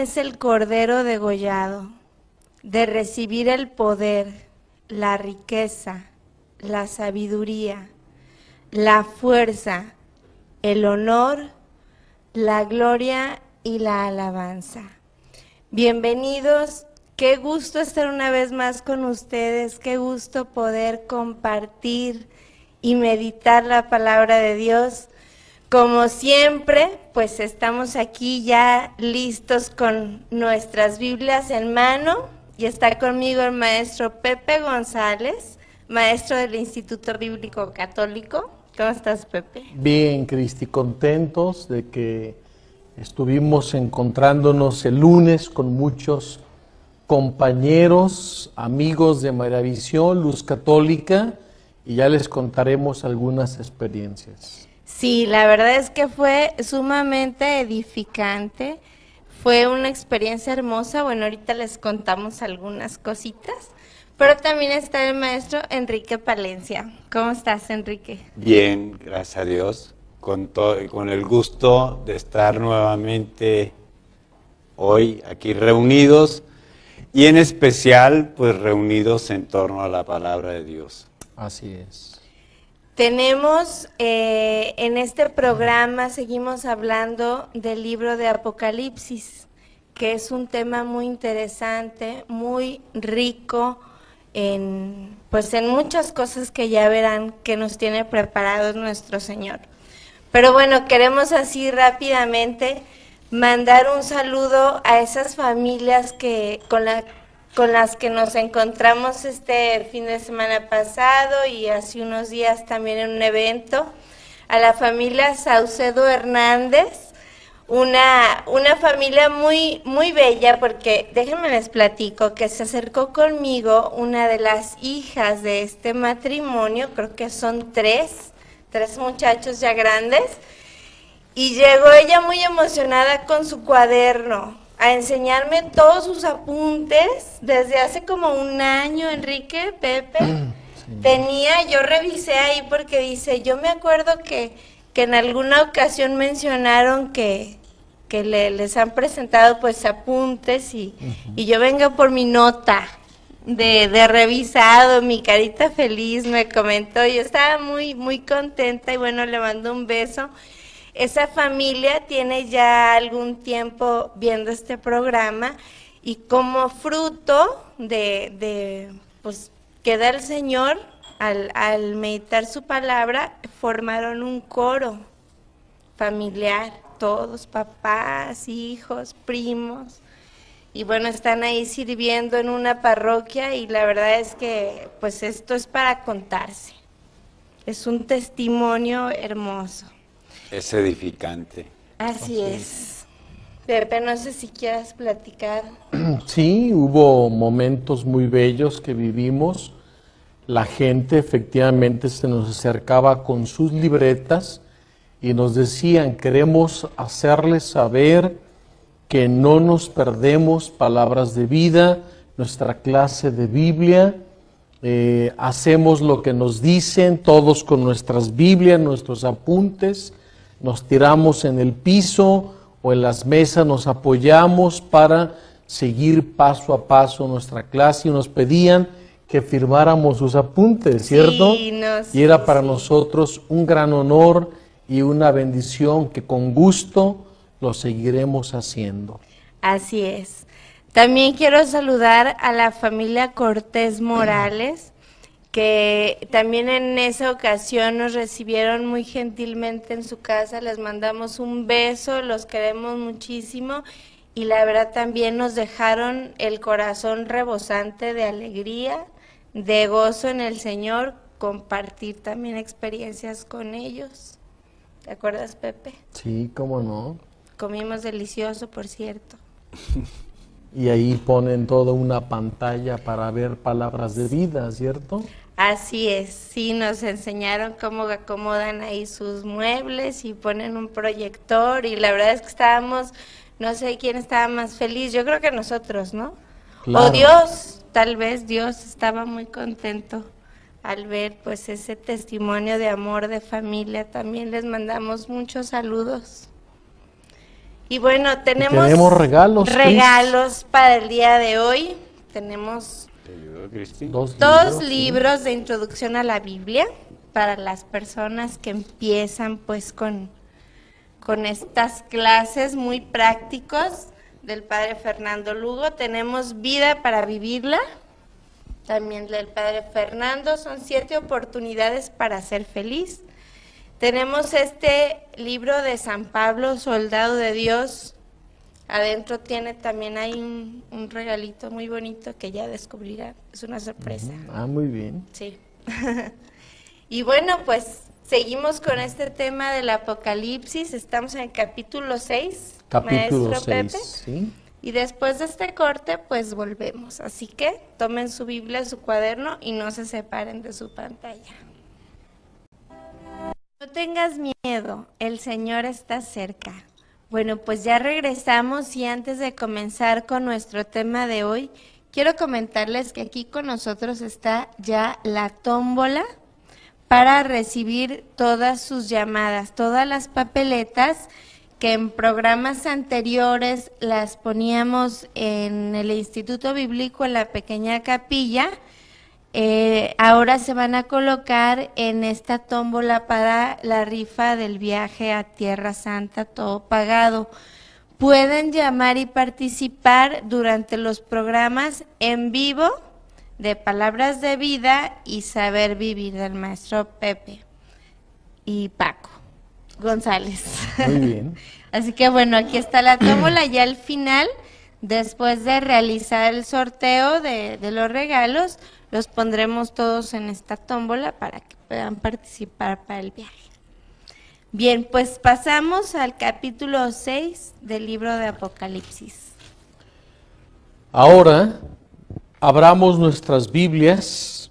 es el Cordero degollado de recibir el poder, la riqueza, la sabiduría, la fuerza, el honor, la gloria y la alabanza. Bienvenidos, qué gusto estar una vez más con ustedes, qué gusto poder compartir y meditar la palabra de Dios. Como siempre, pues estamos aquí ya listos con nuestras Biblias en mano y está conmigo el maestro Pepe González, maestro del Instituto Bíblico Católico. ¿Cómo estás, Pepe? Bien, Cristi, contentos de que estuvimos encontrándonos el lunes con muchos compañeros, amigos de Maravisión, Luz Católica, y ya les contaremos algunas experiencias. Sí, la verdad es que fue sumamente edificante. Fue una experiencia hermosa. Bueno, ahorita les contamos algunas cositas. Pero también está el maestro Enrique Palencia. ¿Cómo estás, Enrique? Bien, gracias a Dios. Con, con el gusto de estar nuevamente hoy aquí reunidos y en especial pues reunidos en torno a la palabra de Dios. Así es. Tenemos eh, en este programa, seguimos hablando del libro de Apocalipsis, que es un tema muy interesante, muy rico en, pues en muchas cosas que ya verán que nos tiene preparado nuestro Señor. Pero bueno, queremos así rápidamente mandar un saludo a esas familias que con la con las que nos encontramos este fin de semana pasado y hace unos días también en un evento, a la familia Saucedo Hernández, una, una familia muy, muy bella, porque déjenme les platico que se acercó conmigo una de las hijas de este matrimonio, creo que son tres, tres muchachos ya grandes, y llegó ella muy emocionada con su cuaderno a enseñarme todos sus apuntes desde hace como un año, Enrique, Pepe. Mm, Tenía, yo revisé ahí porque dice, yo me acuerdo que, que en alguna ocasión mencionaron que, que le, les han presentado pues apuntes y, y yo vengo por mi nota de, de, revisado, mi carita feliz me comentó, yo estaba muy, muy contenta y bueno, le mando un beso. Esa familia tiene ya algún tiempo viendo este programa y como fruto de, pues, que da el Señor al, al meditar su palabra, formaron un coro familiar, todos, papás, hijos, primos y bueno, están ahí sirviendo en una parroquia y la verdad es que pues esto es para contarse. Es un testimonio hermoso. Es edificante. Así es. Pepe, no sé si quieras platicar. Sí, hubo momentos muy bellos que vivimos. La gente efectivamente se nos acercaba con sus libretas y nos decían, queremos hacerles saber que no nos perdemos palabras de vida, nuestra clase de Biblia, eh, hacemos lo que nos dicen, todos con nuestras Biblias, nuestros apuntes, nos tiramos en el piso o en las mesas, nos apoyamos para seguir paso a paso nuestra clase y nos pedían que firmáramos sus apuntes, ¿cierto? y era para nosotros un gran honor y una bendición que con gusto lo seguiremos haciendo. Así es. También quiero saludar a la familia Cortés Morales, que también en esa ocasión nos recibieron muy gentilmente en su casa, les mandamos un beso, los queremos muchísimo y la verdad también nos dejaron el corazón rebosante de alegría, de gozo en el Señor, compartir también experiencias con ellos. ¿Te acuerdas, Pepe? Sí, cómo no. Comimos delicioso, por cierto. y ahí ponen toda una pantalla para ver palabras de vida, ¿cierto? Así es, sí, nos enseñaron cómo acomodan ahí sus muebles y ponen un proyector y la verdad es que estábamos, no sé quién estaba más feliz, yo creo que nosotros, ¿no? O Dios, tal vez Dios estaba muy contento al ver pues ese testimonio de amor de familia. También les mandamos muchos saludos. Y bueno, tenemos, regalos. Regalos para el día de hoy. Tenemos Dos, libros, de introducción a la Biblia para las personas que empiezan pues con, con estas clases muy prácticos del padre Fernando Lugo. Tenemos Vida para Vivirla, también del padre Fernando. Son siete oportunidades para ser feliz. Tenemos este libro de San Pablo, Soldado de Dios, Adentro tiene también hay un, regalito muy bonito que ya descubrirá, Es una sorpresa. Mm, ah, muy bien. Sí. y bueno, pues seguimos con este tema del apocalipsis. Estamos en el capítulo 6. Capítulo sí. Y después de este corte, pues volvemos. Así que tomen su Biblia, su cuaderno y no se separen de su pantalla. No tengas miedo, el Señor está cerca. Bueno, pues ya regresamos y antes de comenzar con nuestro tema de hoy, quiero comentarles que aquí con nosotros está ya la tómbola para recibir todas sus llamadas, todas las papeletas que en programas anteriores las poníamos en el Instituto Bíblico en la pequeña capilla eh, ahora se van a colocar en esta tómbola para la rifa del viaje a Tierra Santa, todo pagado. Pueden llamar y participar durante los programas en vivo de Palabras de Vida y Saber Vivir del maestro Pepe y Paco González. Muy bien. Así que bueno, aquí está la tómbola ya al final. Después de realizar el sorteo de, los regalos, los pondremos todos en esta tómbola para que puedan participar para el viaje. Bien, pues pasamos al capítulo 6 del libro de Apocalipsis. Ahora abramos nuestras Biblias.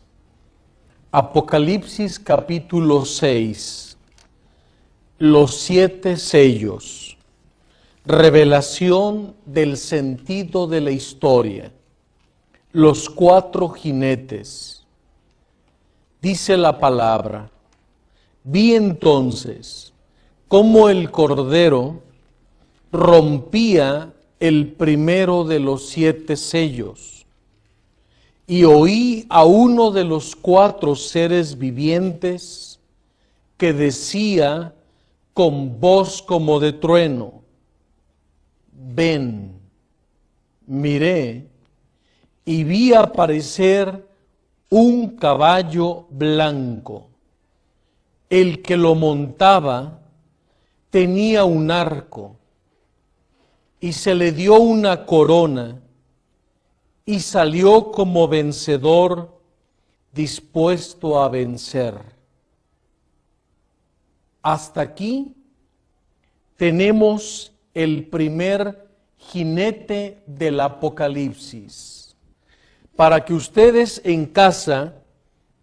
Apocalipsis capítulo 6. Los siete sellos revelación del sentido de la historia, los cuatro jinetes. Dice la palabra, vi entonces cómo el cordero rompía el primero de los siete sellos y oí a uno de los cuatro seres vivientes que decía con voz como de trueno ven, miré y vi aparecer un caballo blanco. El que lo montaba tenía un arco y se le dio una corona y salió como vencedor dispuesto a vencer. Hasta aquí tenemos el primer jinete del apocalipsis, para que ustedes en casa,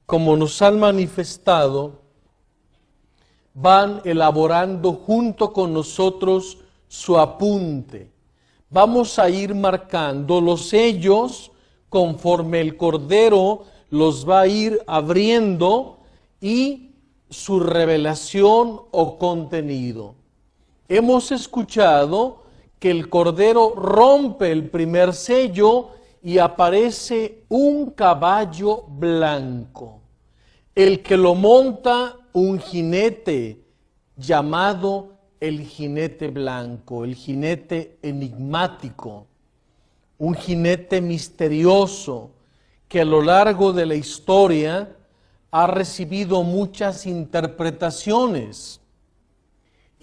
como nos han manifestado, van elaborando junto con nosotros su apunte. Vamos a ir marcando los sellos conforme el Cordero los va a ir abriendo y su revelación o contenido hemos escuchado que el Cordero rompe el primer sello y aparece un caballo blanco, el que lo monta un jinete llamado el jinete blanco, el jinete enigmático, un jinete misterioso que a lo largo de la historia ha recibido muchas interpretaciones.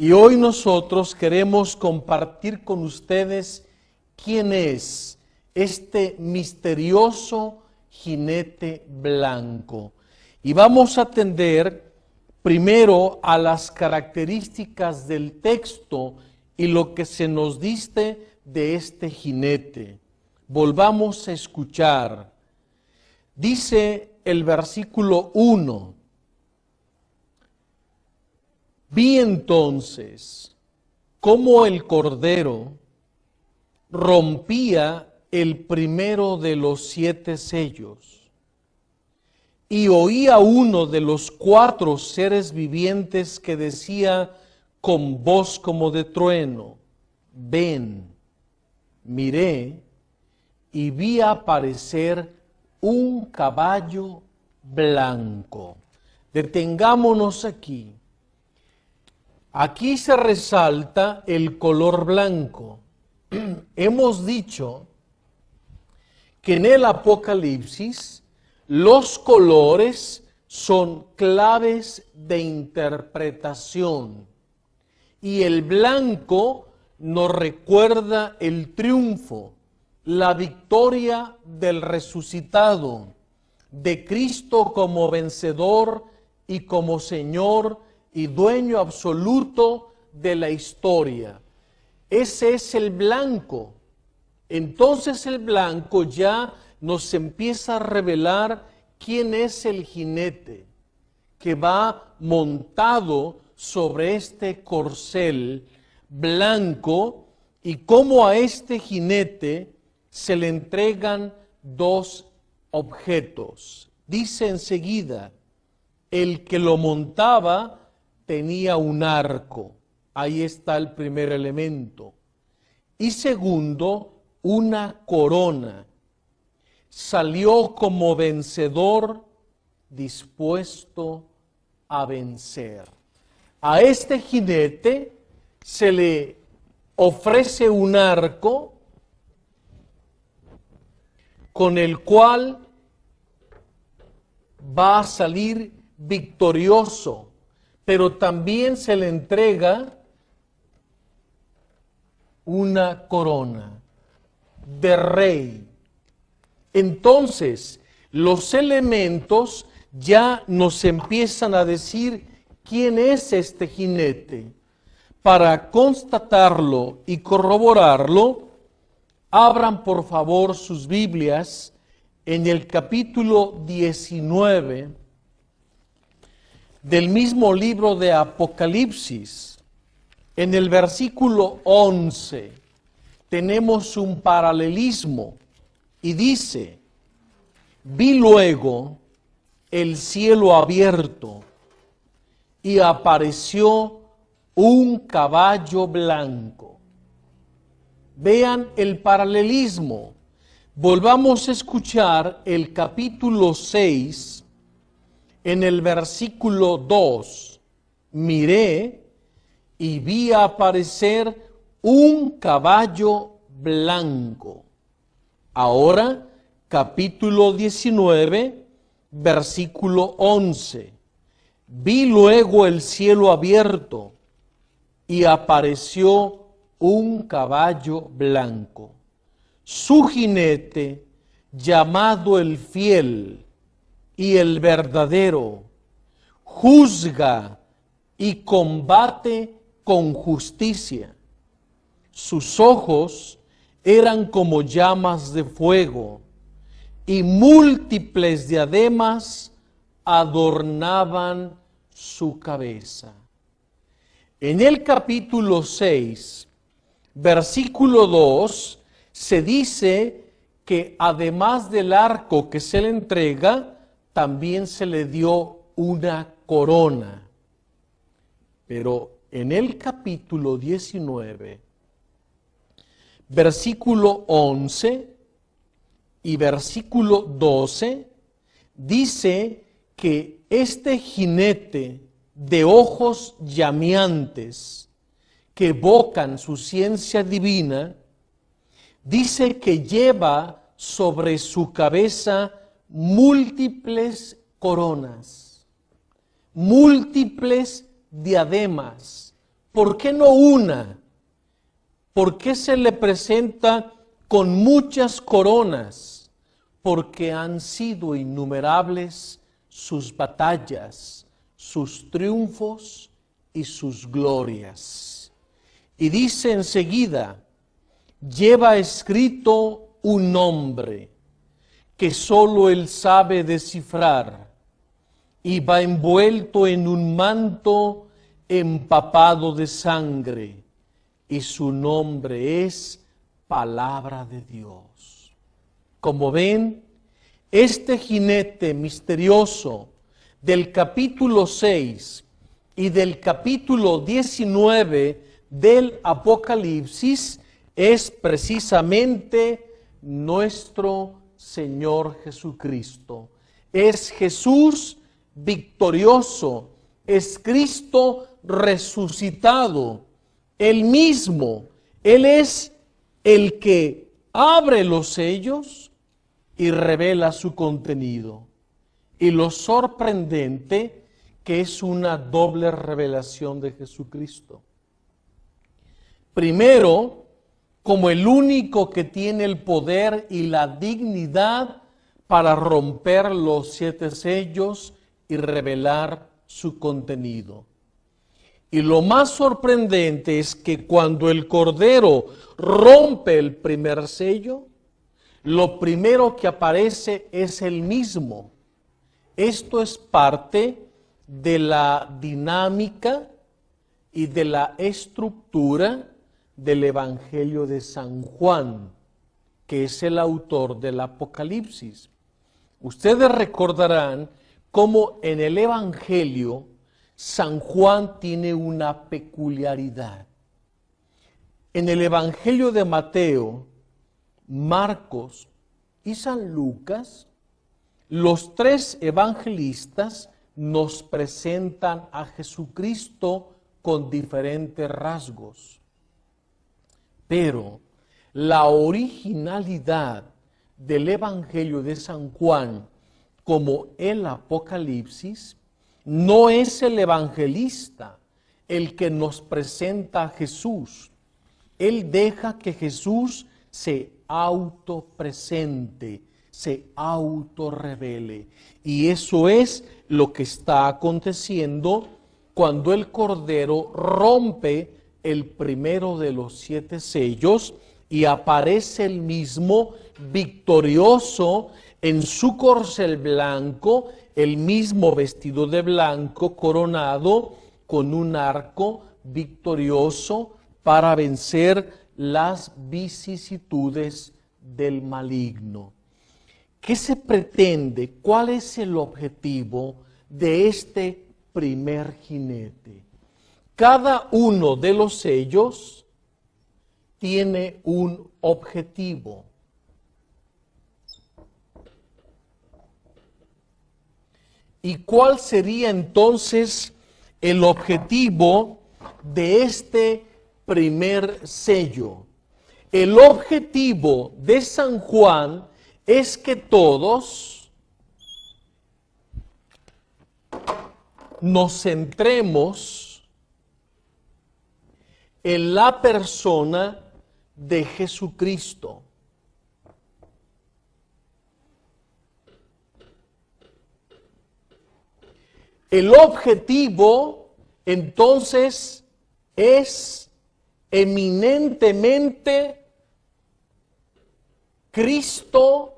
Y hoy nosotros queremos compartir con ustedes quién es este misterioso jinete blanco. Y vamos a atender primero a las características del texto y lo que se nos diste de este jinete. Volvamos a escuchar. Dice el versículo 1, Vi entonces cómo el Cordero rompía el primero de los siete sellos y oía uno de los cuatro seres vivientes que decía con voz como de trueno, ven, miré y vi aparecer un caballo blanco. Detengámonos aquí Aquí se resalta el color blanco. Hemos dicho que en el Apocalipsis los colores son claves de interpretación y el blanco nos recuerda el triunfo, la victoria del resucitado, de Cristo como vencedor y como Señor y dueño absoluto de la historia. Ese es el blanco. Entonces el blanco ya nos empieza a revelar quién es el jinete que va montado sobre este corcel blanco y cómo a este jinete se le entregan dos objetos. Dice enseguida, el que lo montaba tenía un arco. Ahí está el primer elemento. Y segundo, una corona. Salió como vencedor dispuesto a vencer. A este jinete se le ofrece un arco con el cual va a salir victorioso pero también se le entrega una corona de rey. Entonces, los elementos ya nos empiezan a decir quién es este jinete. Para constatarlo y corroborarlo, abran por favor sus Biblias en el capítulo 19 del mismo libro de Apocalipsis, en el versículo 11, tenemos un paralelismo y dice, vi luego el cielo abierto y apareció un caballo blanco. Vean el paralelismo. Volvamos a escuchar el capítulo 6 en el versículo 2, miré y vi aparecer un caballo blanco. Ahora, capítulo 19, versículo 11. Vi luego el cielo abierto y apareció un caballo blanco. Su jinete, llamado el fiel, y el verdadero, juzga y combate con justicia. Sus ojos eran como llamas de fuego y múltiples diademas adornaban su cabeza. En el capítulo 6, versículo 2, se dice que además del arco que se le entrega, también se le dio una corona. Pero en el capítulo 19, versículo 11 y versículo 12, dice que este jinete de ojos llameantes que evocan su ciencia divina, dice que lleva sobre su cabeza múltiples coronas, múltiples diademas. ¿Por qué no una? ¿Por qué se le presenta con muchas coronas? Porque han sido innumerables sus batallas, sus triunfos y sus glorias. Y dice enseguida, lleva escrito un nombre que solo él sabe descifrar y va envuelto en un manto empapado de sangre y su nombre es palabra de Dios. Como ven, este jinete misterioso del capítulo 6 y del capítulo 19 del Apocalipsis es precisamente nuestro Señor Jesucristo. Es Jesús victorioso, es Cristo resucitado, El mismo, Él es el que abre los sellos y revela su contenido. Y lo sorprendente que es una doble revelación de Jesucristo. Primero, como el único que tiene el poder y la dignidad para romper los siete sellos y revelar su contenido. Y lo más sorprendente es que cuando el Cordero rompe el primer sello, lo primero que aparece es el mismo. Esto es parte de la dinámica y de la estructura del Evangelio de San Juan, que es el autor del Apocalipsis. Ustedes recordarán cómo en el Evangelio San Juan tiene una peculiaridad. En el Evangelio de Mateo, Marcos y San Lucas, los tres evangelistas nos presentan a Jesucristo con diferentes rasgos. Pero la originalidad del Evangelio de San Juan como el Apocalipsis, no es el evangelista el que nos presenta a Jesús. Él deja que Jesús se autopresente, se autorrevele. Y eso es lo que está aconteciendo cuando el Cordero rompe el primero de los siete sellos y aparece el mismo victorioso en su corcel blanco, el mismo vestido de blanco, coronado con un arco victorioso para vencer las vicisitudes del maligno. ¿Qué se pretende? ¿Cuál es el objetivo de este primer jinete? Cada uno de los sellos tiene un objetivo. ¿Y cuál sería entonces el objetivo de este primer sello? El objetivo de San Juan es que todos nos centremos en la persona de Jesucristo. El objetivo entonces es eminentemente Cristo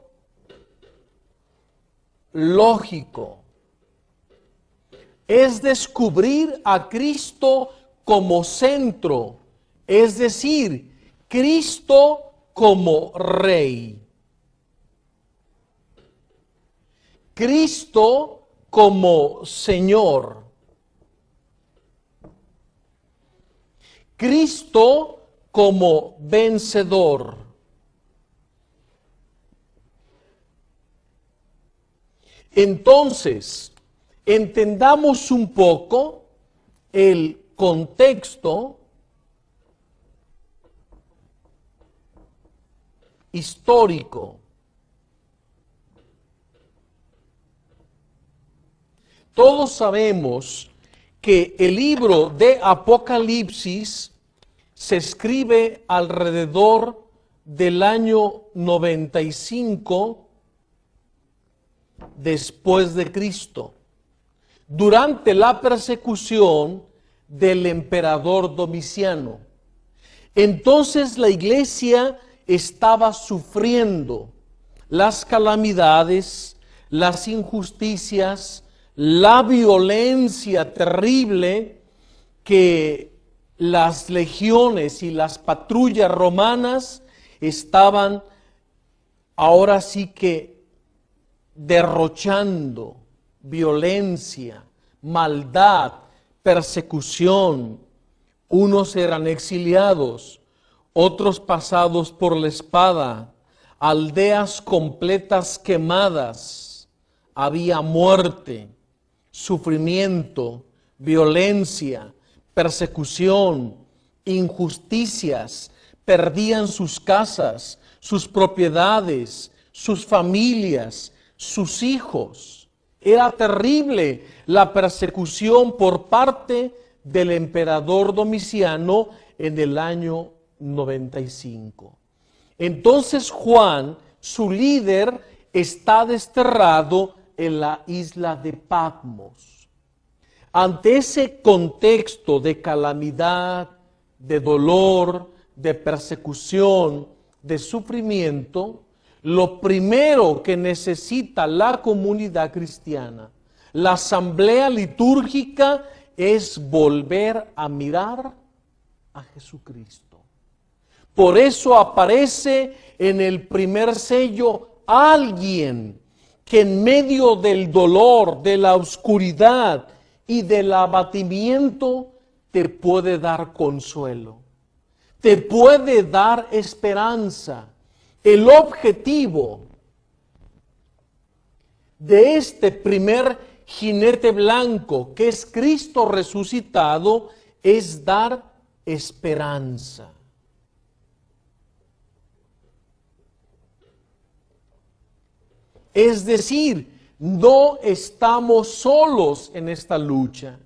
lógico. Es descubrir a Cristo como centro, es decir, Cristo como rey. Cristo como Señor. Cristo como vencedor. Entonces, entendamos un poco el contexto histórico. Todos sabemos que el libro de Apocalipsis se escribe alrededor del año 95 después de Cristo. Durante la persecución del emperador Domiciano. Entonces la iglesia estaba sufriendo las calamidades, las injusticias, la violencia terrible que las legiones y las patrullas romanas estaban ahora sí que derrochando violencia, maldad, persecución, unos eran exiliados, otros pasados por la espada, aldeas completas quemadas, había muerte, sufrimiento, violencia, persecución, injusticias, perdían sus casas, sus propiedades, sus familias, sus hijos. Era terrible la persecución por parte del emperador Domiciano en el año 95. Entonces Juan, su líder, está desterrado en la isla de Patmos. Ante ese contexto de calamidad, de dolor, de persecución, de sufrimiento, lo primero que necesita la comunidad cristiana, la asamblea litúrgica, es volver a mirar a Jesucristo. Por eso aparece en el primer sello alguien que en medio del dolor, de la oscuridad y del abatimiento te puede dar consuelo, te puede dar esperanza el objetivo de este primer jinete blanco, que es Cristo resucitado, es dar esperanza. Es decir, no estamos solos en esta lucha.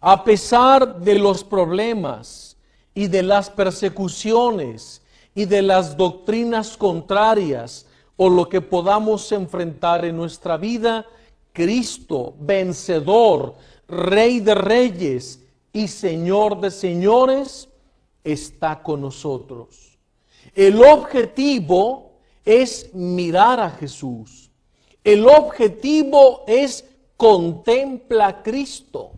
A pesar de los problemas y de las persecuciones y de las doctrinas contrarias o lo que podamos enfrentar en nuestra vida, Cristo, vencedor, Rey de Reyes y Señor de Señores, está con nosotros. El objetivo es mirar a Jesús. El objetivo es contempla a Cristo.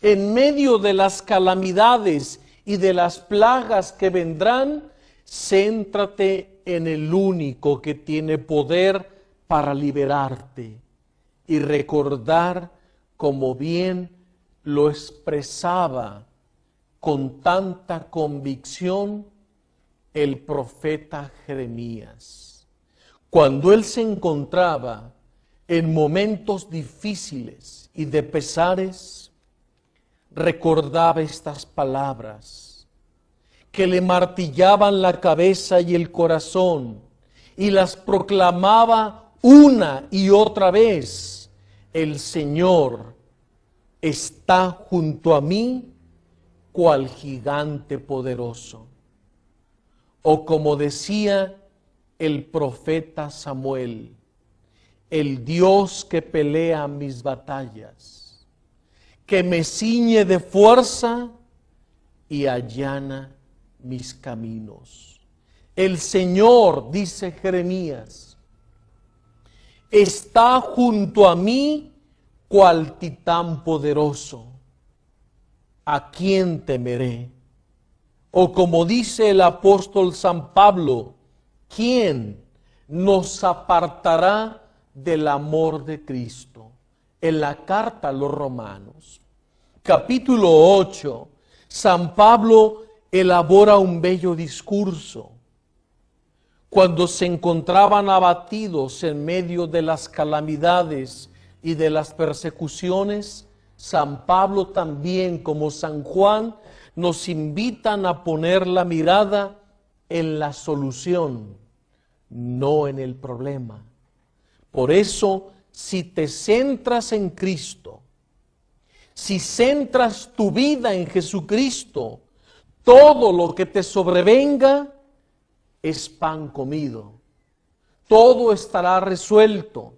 En medio de las calamidades y de las plagas que vendrán, Céntrate en el único que tiene poder para liberarte y recordar como bien lo expresaba con tanta convicción el profeta Jeremías. Cuando él se encontraba en momentos difíciles y de pesares, recordaba estas palabras que le martillaban la cabeza y el corazón y las proclamaba una y otra vez, el Señor está junto a mí cual gigante poderoso. O como decía el profeta Samuel, el Dios que pelea mis batallas, que me ciñe de fuerza y allana mis caminos. El Señor, dice Jeremías, está junto a mí cual titán poderoso. ¿A quién temeré? O como dice el apóstol San Pablo, ¿quién nos apartará del amor de Cristo? En la carta a los romanos, capítulo 8, San Pablo elabora un bello discurso. Cuando se encontraban abatidos en medio de las calamidades y de las persecuciones, San Pablo también como San Juan nos invitan a poner la mirada en la solución, no en el problema. Por eso, si te centras en Cristo, si centras tu vida en Jesucristo, todo lo que te sobrevenga es pan comido. Todo estará resuelto.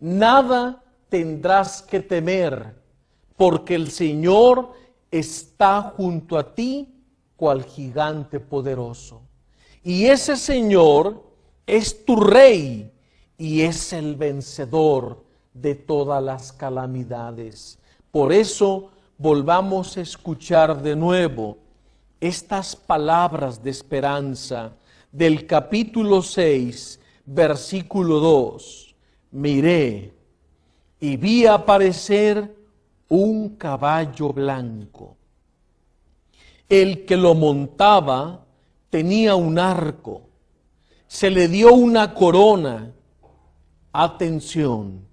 Nada tendrás que temer, porque el Señor está junto a ti cual gigante poderoso. Y ese Señor es tu rey y es el vencedor de todas las calamidades. Por eso volvamos a escuchar de nuevo estas palabras de esperanza del capítulo 6, versículo 2. Miré y vi aparecer un caballo blanco. El que lo montaba tenía un arco, se le dio una corona. Atención,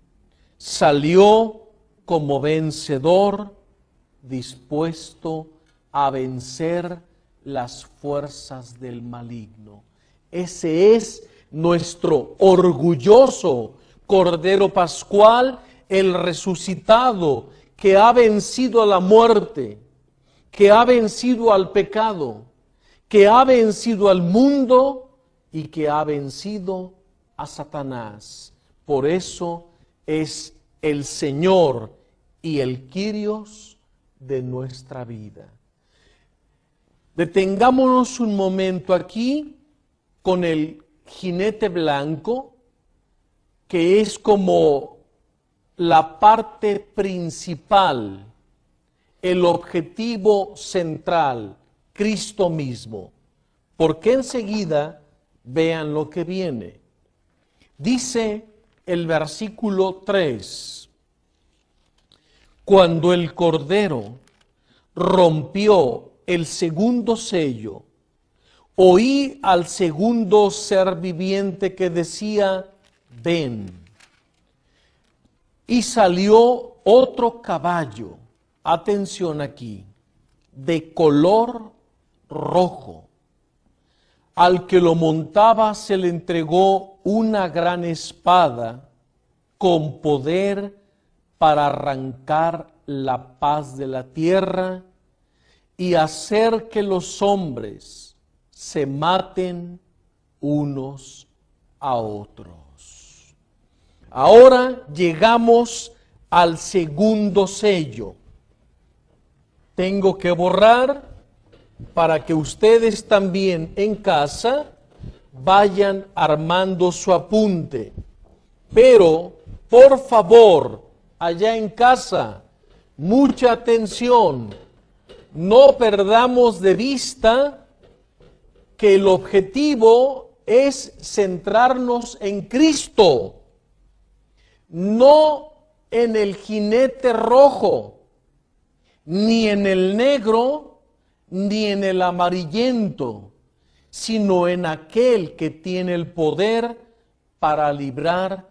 salió como vencedor dispuesto a a vencer las fuerzas del maligno. Ese es nuestro orgulloso Cordero Pascual, el resucitado, que ha vencido a la muerte, que ha vencido al pecado, que ha vencido al mundo y que ha vencido a Satanás. Por eso es el Señor y el quirios de nuestra vida. Detengámonos un momento aquí con el jinete blanco, que es como la parte principal, el objetivo central, Cristo mismo, porque enseguida vean lo que viene. Dice el versículo 3, cuando el Cordero rompió el segundo sello, oí al segundo ser viviente que decía, ven. Y salió otro caballo, atención aquí, de color rojo. Al que lo montaba se le entregó una gran espada con poder para arrancar la paz de la tierra y hacer que los hombres se maten unos a otros. Ahora llegamos al segundo sello. Tengo que borrar para que ustedes también en casa vayan armando su apunte. Pero, por favor, allá en casa, mucha atención no perdamos de vista que el objetivo es centrarnos en Cristo, no en el jinete rojo, ni en el negro, ni en el amarillento, sino en aquel que tiene el poder para librar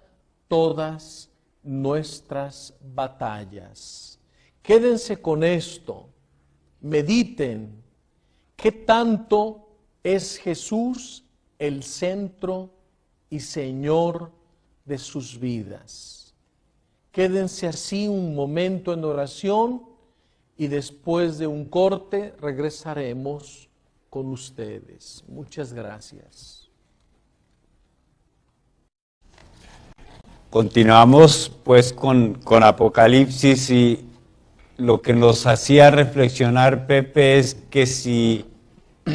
todas nuestras batallas. Quédense con esto mediten qué tanto es Jesús el centro y Señor de sus vidas. Quédense así un momento en oración y después de un corte regresaremos con ustedes. Muchas gracias. Continuamos pues con, con Apocalipsis y lo que nos hacía reflexionar, Pepe, es que si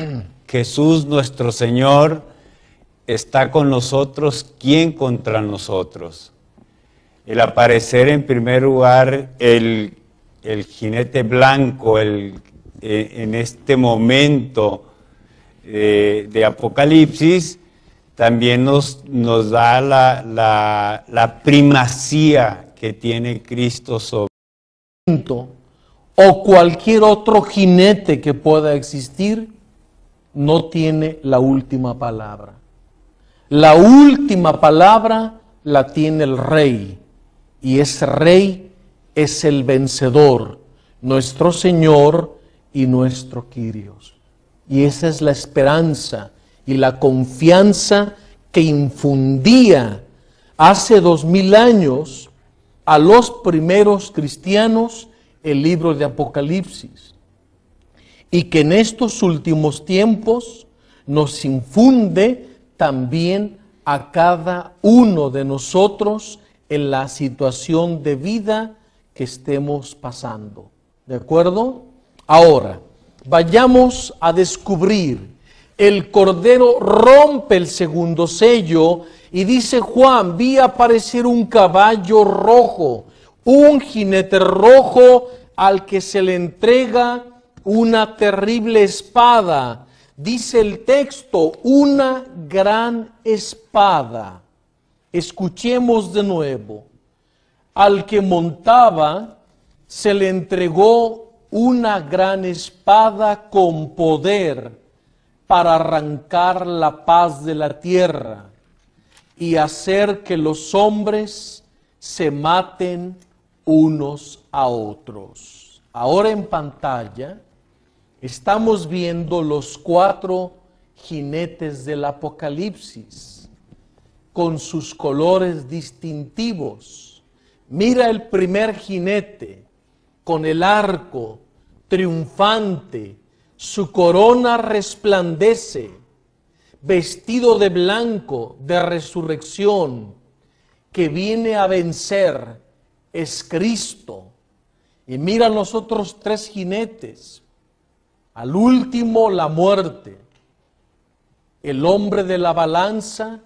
Jesús nuestro Señor está con nosotros, ¿quién contra nosotros? El aparecer en primer lugar el, jinete blanco el, e, en este momento eh, de, Apocalipsis también nos, nos da la, la, la primacía que tiene Cristo sobre o cualquier otro jinete que pueda existir, no tiene la última palabra. La última palabra la tiene el rey, y ese rey es el vencedor, nuestro Señor y nuestro Quirios. Y esa es la esperanza y la confianza que infundía hace dos mil años a los primeros cristianos el libro de Apocalipsis y que en estos últimos tiempos nos infunde también a cada uno de nosotros en la situación de vida que estemos pasando. ¿De acuerdo? Ahora, vayamos a descubrir. El Cordero rompe el segundo sello y dice Juan, vi aparecer un caballo rojo, un jinete rojo al que se le entrega una terrible espada. Dice el texto, una gran espada. Escuchemos de nuevo. Al que montaba se le entregó una gran espada con poder para arrancar la paz de la tierra y hacer que los hombres se maten unos a otros. Ahora en pantalla estamos viendo los cuatro jinetes del Apocalipsis con sus colores distintivos. Mira el primer jinete con el arco triunfante, su corona resplandece vestido de blanco de resurrección, que viene a vencer, es Cristo. Y mira los otros tres jinetes. Al último, la muerte. El hombre de la balanza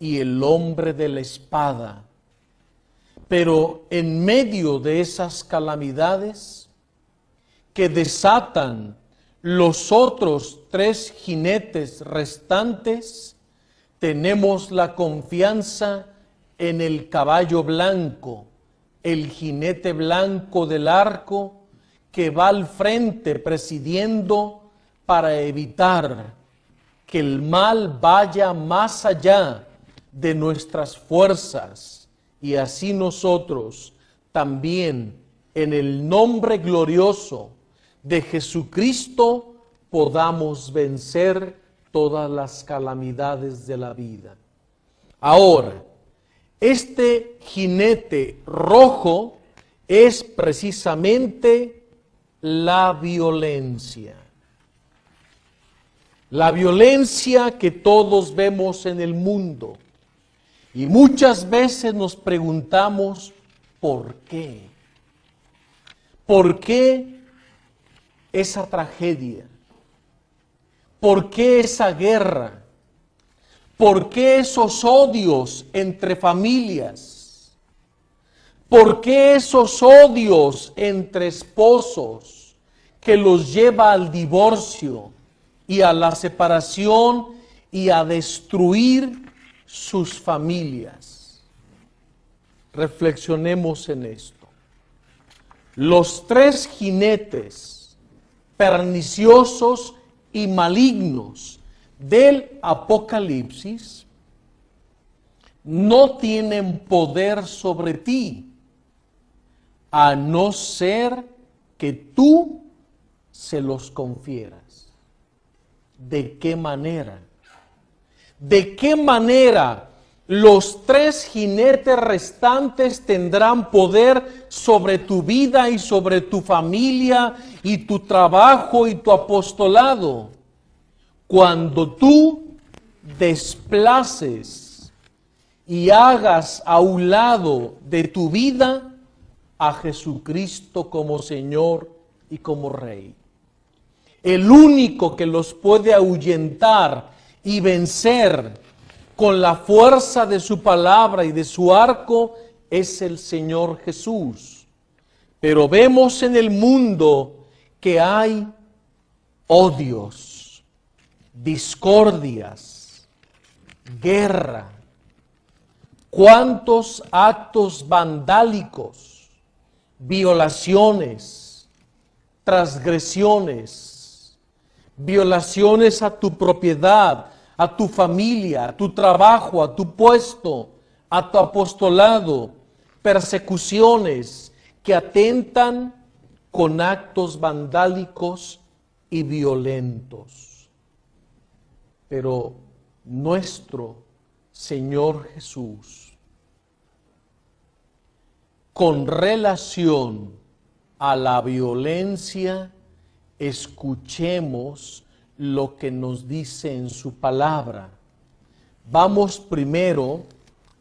y el hombre de la espada. Pero en medio de esas calamidades que desatan los otros tres jinetes restantes tenemos la confianza en el caballo blanco, el jinete blanco del arco que va al frente presidiendo para evitar que el mal vaya más allá de nuestras fuerzas y así nosotros también en el nombre glorioso de Jesucristo podamos vencer todas las calamidades de la vida. Ahora, este jinete rojo es precisamente la violencia. La violencia que todos vemos en el mundo. Y muchas veces nos preguntamos, ¿por qué? ¿Por qué esa tragedia? ¿Por qué esa guerra? ¿Por qué esos odios entre familias? ¿Por qué esos odios entre esposos que los lleva al divorcio y a la separación y a destruir sus familias? Reflexionemos en esto. Los tres jinetes perniciosos y malignos del Apocalipsis no tienen poder sobre ti, a no ser que tú se los confieras. ¿De qué manera? ¿De qué manera los tres jinetes restantes tendrán poder sobre tu vida y sobre tu familia y tu trabajo y tu apostolado. Cuando tú desplaces y hagas a un lado de tu vida a Jesucristo como Señor y como Rey. El único que los puede ahuyentar y vencer con la fuerza de su palabra y de su arco es el Señor Jesús. Pero vemos en el mundo que hay odios, discordias, guerra, cuántos actos vandálicos, violaciones, transgresiones, violaciones a tu propiedad, a tu familia, a tu trabajo, a tu puesto, a tu apostolado, persecuciones que atentan con actos vandálicos y violentos. Pero nuestro Señor Jesús, con relación a la violencia, escuchemos lo que nos dice en su palabra. Vamos primero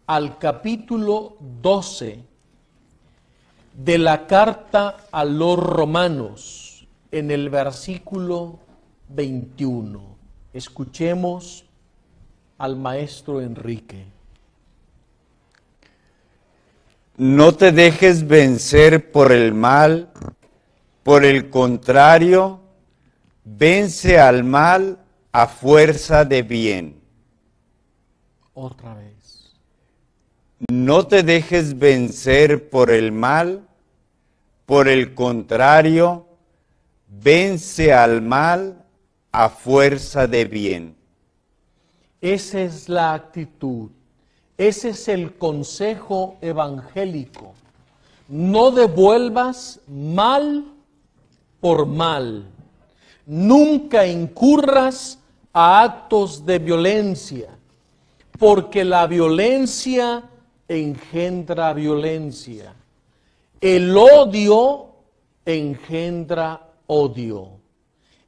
al capítulo 12 de la carta a los romanos en el versículo 21. Escuchemos al maestro Enrique. No te dejes vencer por el mal, por el contrario, Vence al mal a fuerza de bien. Otra vez. No te dejes vencer por el mal, por el contrario, vence al mal a fuerza de bien. Esa es la actitud, ese es el consejo evangélico. No devuelvas mal por mal nunca incurras a actos de violencia, porque la violencia engendra violencia. El odio engendra odio.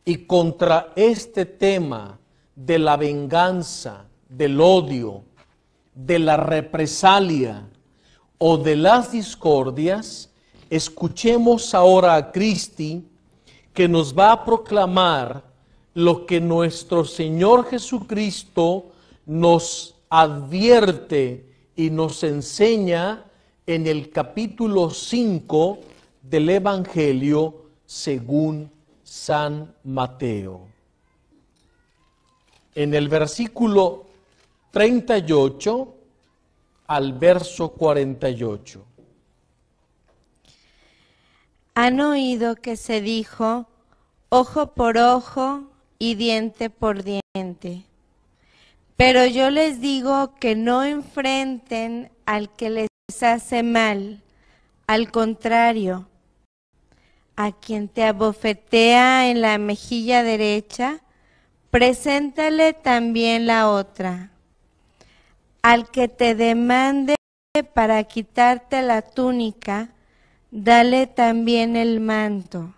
Y contra este tema de la venganza, del odio, de la represalia o de las discordias, escuchemos ahora a Cristi que nos va a proclamar lo que nuestro Señor Jesucristo nos advierte y nos enseña en el capítulo 5 del Evangelio según San Mateo. En el versículo 38 al verso 48 han oído que se dijo, ojo por ojo y diente por diente. Pero yo les digo que no enfrenten al que les hace mal, al contrario, a quien te abofetea en la mejilla derecha, preséntale también la otra. Al que te demande para quitarte la túnica, dale también el manto.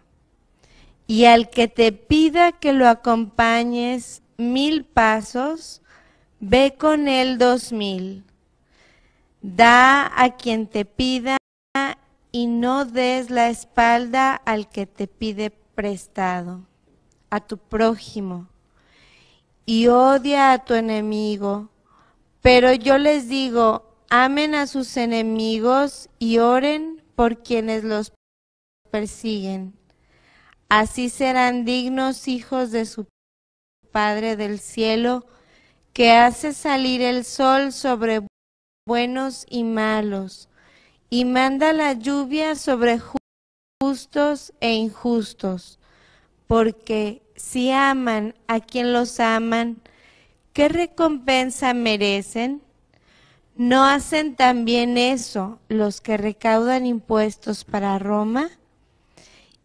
Y al que te pida que lo acompañes mil pasos, ve con él dos mil. Da a quien te pida y no des la espalda al que te pide prestado, a tu prójimo. Y odia a tu enemigo. Pero yo les digo, amen a sus enemigos y oren por quienes los persiguen. Así serán dignos hijos de su Padre del cielo, que hace salir el sol sobre buenos y malos, y manda la lluvia sobre justos e injustos, porque si aman a quien los aman, ¿qué recompensa merecen? ¿No hacen también eso los que recaudan impuestos para Roma?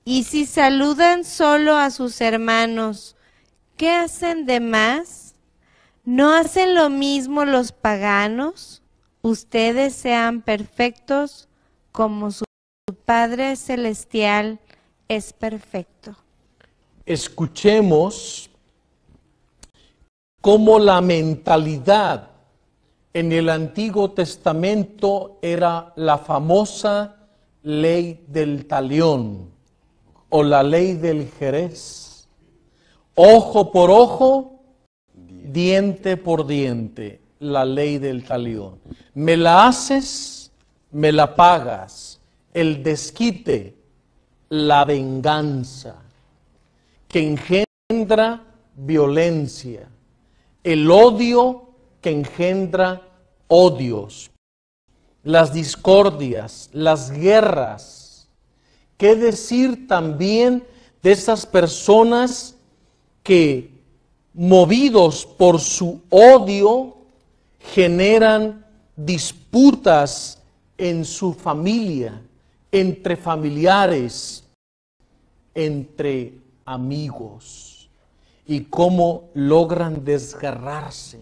Y si saludan solo a sus hermanos, ¿qué hacen de más? ¿No hacen lo mismo los paganos? Ustedes sean perfectos como su Padre Celestial es perfecto. Escuchemos cómo la mentalidad en el Antiguo Testamento era la famosa ley del talión o la ley del jerez. Ojo por ojo, diente por diente, la ley del talión. Me la haces, me la pagas. El desquite, la venganza, que engendra violencia, el odio que engendra odios, las discordias, las guerras. ¿Qué decir también de esas personas que, movidos por su odio, generan disputas en su familia, entre familiares, entre amigos? ¿Y cómo logran desgarrarse?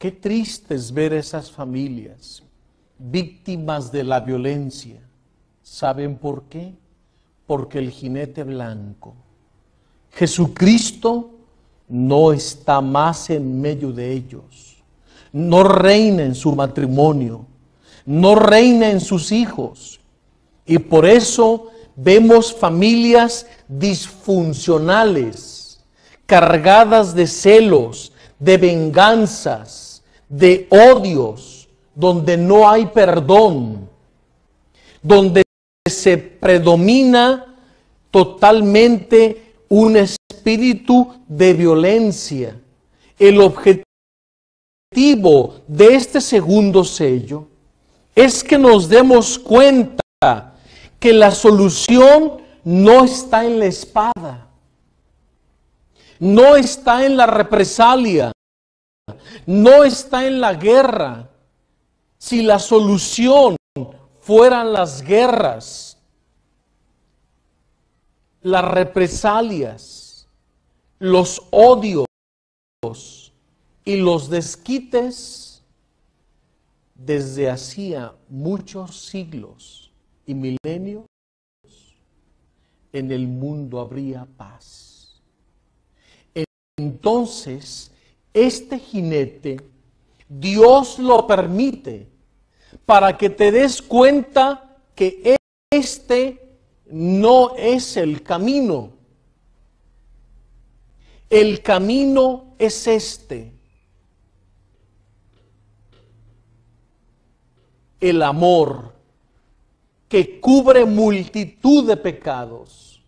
Qué triste es ver esas familias víctimas de la violencia. ¿Saben por qué? Porque el jinete blanco, Jesucristo, no está más en medio de ellos. No reina en su matrimonio, no reina en sus hijos. Y por eso vemos familias disfuncionales, cargadas de celos, de venganzas, de odios, donde no hay perdón, donde se predomina totalmente un espíritu de violencia. El objetivo de este segundo sello es que nos demos cuenta que la solución no está en la espada, no está en la represalia, no está en la guerra. Si la solución fueran las guerras, las represalias, los odios y los desquites, desde hacía muchos siglos y milenios, en el mundo habría paz. Entonces, este jinete, Dios lo permite para que te des cuenta que este no es el camino. El camino es este. El amor que cubre multitud de pecados.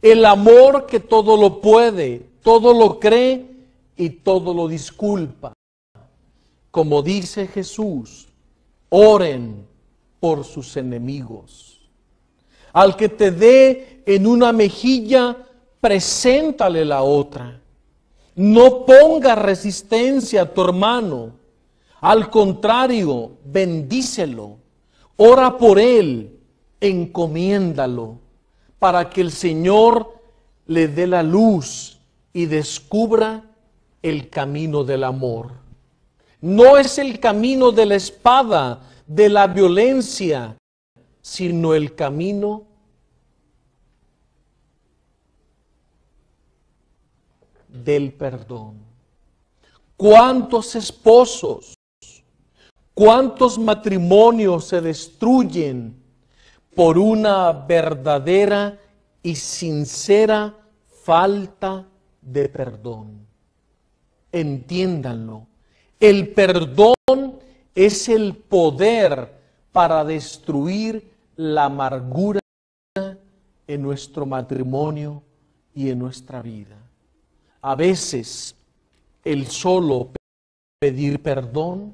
El amor que todo lo puede, todo lo cree y todo lo disculpa. Como dice Jesús, oren por sus enemigos. Al que te dé en una mejilla, preséntale la otra. No ponga resistencia a tu hermano. Al contrario, bendícelo. Ora por él, encomiéndalo, para que el Señor le dé la luz y descubra el camino del amor. No es el camino de la espada, de la violencia, sino el camino del perdón. ¿Cuántos esposos, cuántos matrimonios se destruyen por una verdadera y sincera falta de perdón? entiéndanlo. El perdón es el poder para destruir la amargura en nuestro matrimonio y en nuestra vida. A veces el solo pedir perdón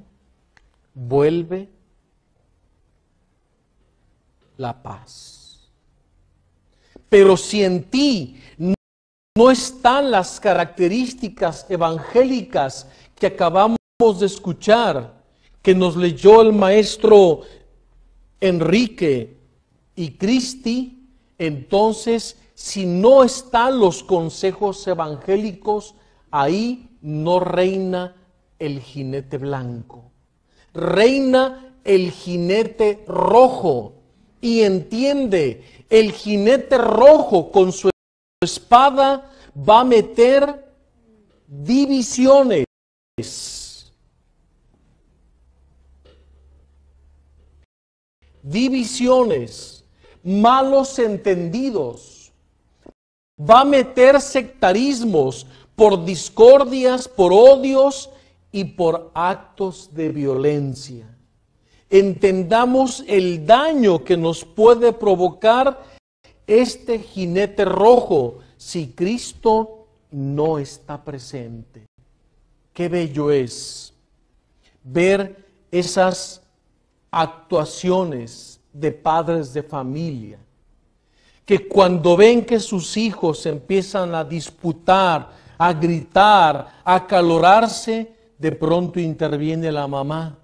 vuelve la paz. Pero si en ti no están las características evangélicas que acabamos de escuchar, que nos leyó el maestro Enrique y Cristi, entonces si no están los consejos evangélicos, ahí no reina el jinete blanco, reina el jinete rojo. Y entiende, el jinete rojo con su espada va a meter divisiones. Divisiones, malos entendidos. Va a meter sectarismos por discordias, por odios y por actos de violencia. Entendamos el daño que nos puede provocar este jinete rojo si Cristo no está presente. Qué bello es ver esas actuaciones de padres de familia, que cuando ven que sus hijos empiezan a disputar, a gritar, a calorarse, de pronto interviene la mamá.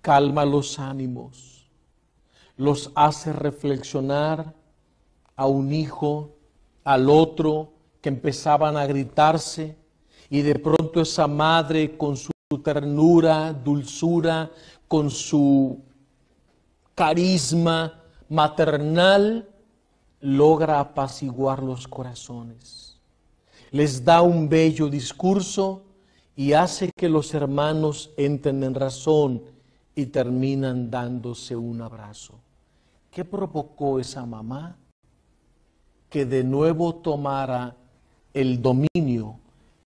Calma los ánimos los hace reflexionar a un hijo, al otro, que empezaban a gritarse y de pronto esa madre con su ternura, dulzura, con su carisma maternal, logra apaciguar los corazones. Les da un bello discurso y hace que los hermanos entren en razón y terminan dándose un abrazo. ¿Qué provocó esa mamá que de nuevo tomara el dominio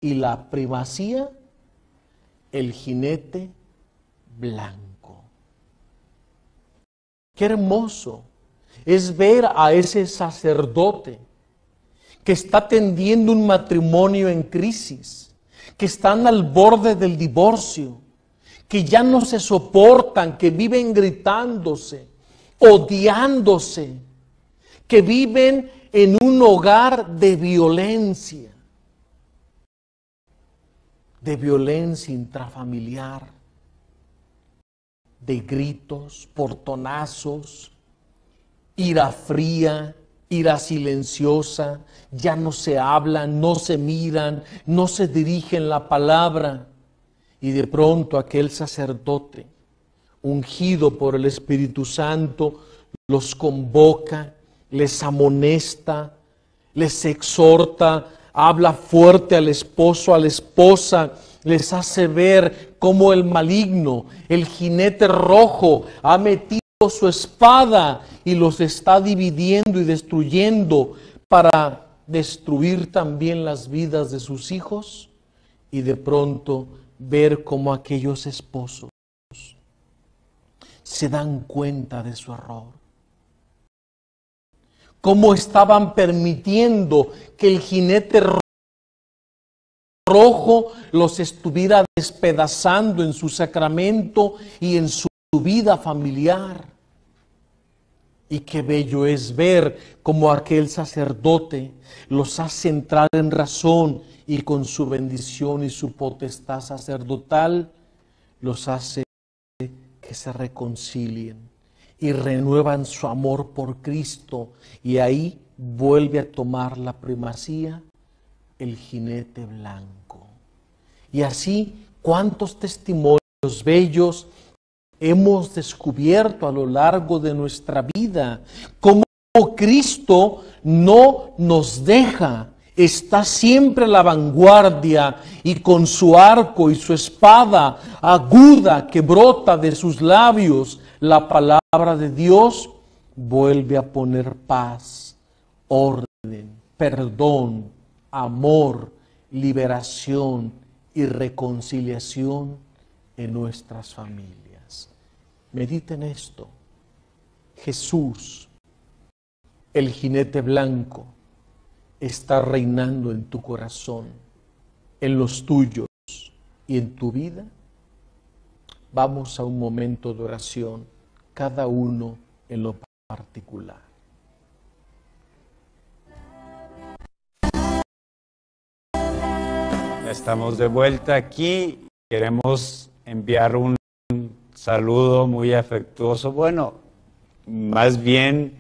y la primacía? El jinete blanco. Qué hermoso es ver a ese sacerdote que está tendiendo un matrimonio en crisis, que están al borde del divorcio, que ya no se soportan, que viven gritándose, odiándose, que viven en un hogar de violencia, de violencia intrafamiliar, de gritos, portonazos, ira fría, ira silenciosa, ya no se hablan, no se miran, no se dirigen la palabra. Y de pronto aquel sacerdote ungido por el Espíritu Santo, los convoca, les amonesta, les exhorta, habla fuerte al esposo, a la esposa, les hace ver cómo el maligno, el jinete rojo, ha metido su espada y los está dividiendo y destruyendo para destruir también las vidas de sus hijos y de pronto ver cómo aquellos esposos se dan cuenta de su error. Cómo estaban permitiendo que el jinete rojo los estuviera despedazando en su sacramento y en su vida familiar. Y qué bello es ver cómo aquel sacerdote los hace entrar en razón y con su bendición y su potestad sacerdotal los hace que se reconcilien y renuevan su amor por Cristo y ahí vuelve a tomar la primacía el jinete blanco. Y así, cuántos testimonios bellos hemos descubierto a lo largo de nuestra vida, cómo Cristo no nos deja está siempre a la vanguardia y con su arco y su espada aguda que brota de sus labios la palabra de Dios, vuelve a poner paz, orden, perdón, amor, liberación y reconciliación en nuestras familias. Mediten esto. Jesús, el jinete blanco, está reinando en tu corazón, en los tuyos y en tu vida? Vamos a un momento de oración, cada uno en lo particular. Estamos de vuelta aquí. Queremos enviar un saludo muy afectuoso. Bueno, más bien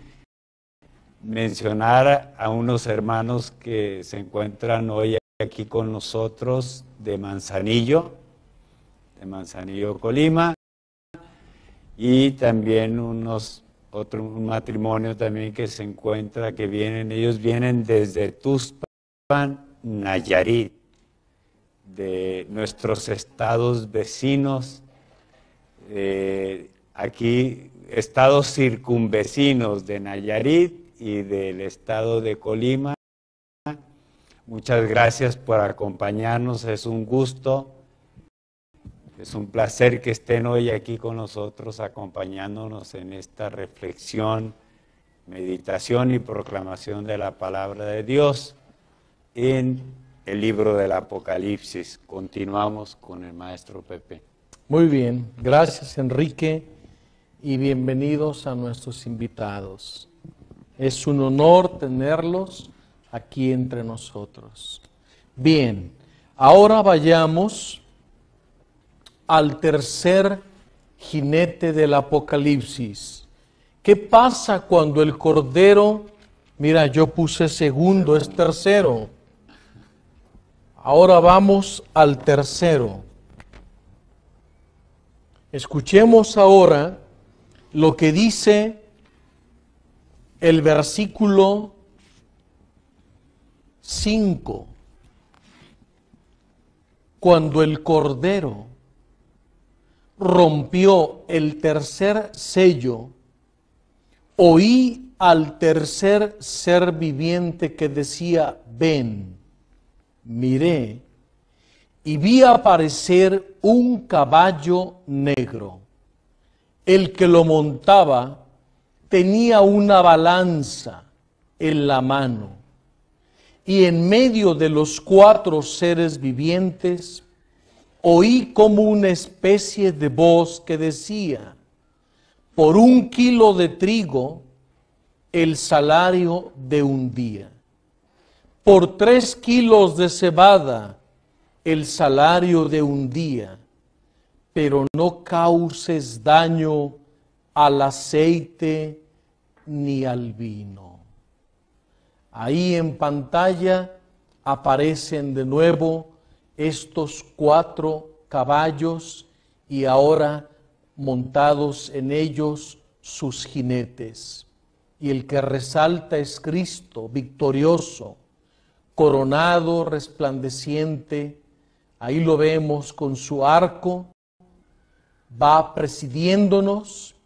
mencionar a unos hermanos que se encuentran hoy aquí con nosotros de Manzanillo, de Manzanillo, Colima, y también unos otro matrimonio también que se encuentra que vienen, ellos vienen desde Tuspan, Nayarit, de nuestros estados vecinos, eh, aquí estados circunvecinos de Nayarit y del estado de Colima. Muchas gracias por acompañarnos, es un gusto, es un placer que estén hoy aquí con nosotros acompañándonos en esta reflexión, meditación y proclamación de la palabra de Dios en el libro del Apocalipsis. Continuamos con el maestro Pepe. Muy bien, gracias Enrique y bienvenidos a nuestros invitados. Es un honor tenerlos aquí entre nosotros. Bien, ahora vayamos al tercer jinete del Apocalipsis. ¿Qué pasa cuando el Cordero, mira, yo puse segundo, es tercero? Ahora vamos al tercero. Escuchemos ahora lo que dice el versículo 5, cuando el Cordero rompió el tercer sello, oí al tercer ser viviente que decía, ven, miré, y vi aparecer un caballo negro. El que lo montaba tenía una balanza en la mano y en medio de los cuatro seres vivientes oí como una especie de voz que decía, por un kilo de trigo, el salario de un día. Por tres kilos de cebada, el salario de un día. Pero no causes daño al aceite ni al vino. Ahí en pantalla aparecen de nuevo estos cuatro caballos y ahora montados en ellos sus jinetes. Y el que resalta es Cristo, victorioso, coronado, resplandeciente. Ahí lo vemos con su arco, va presidiéndonos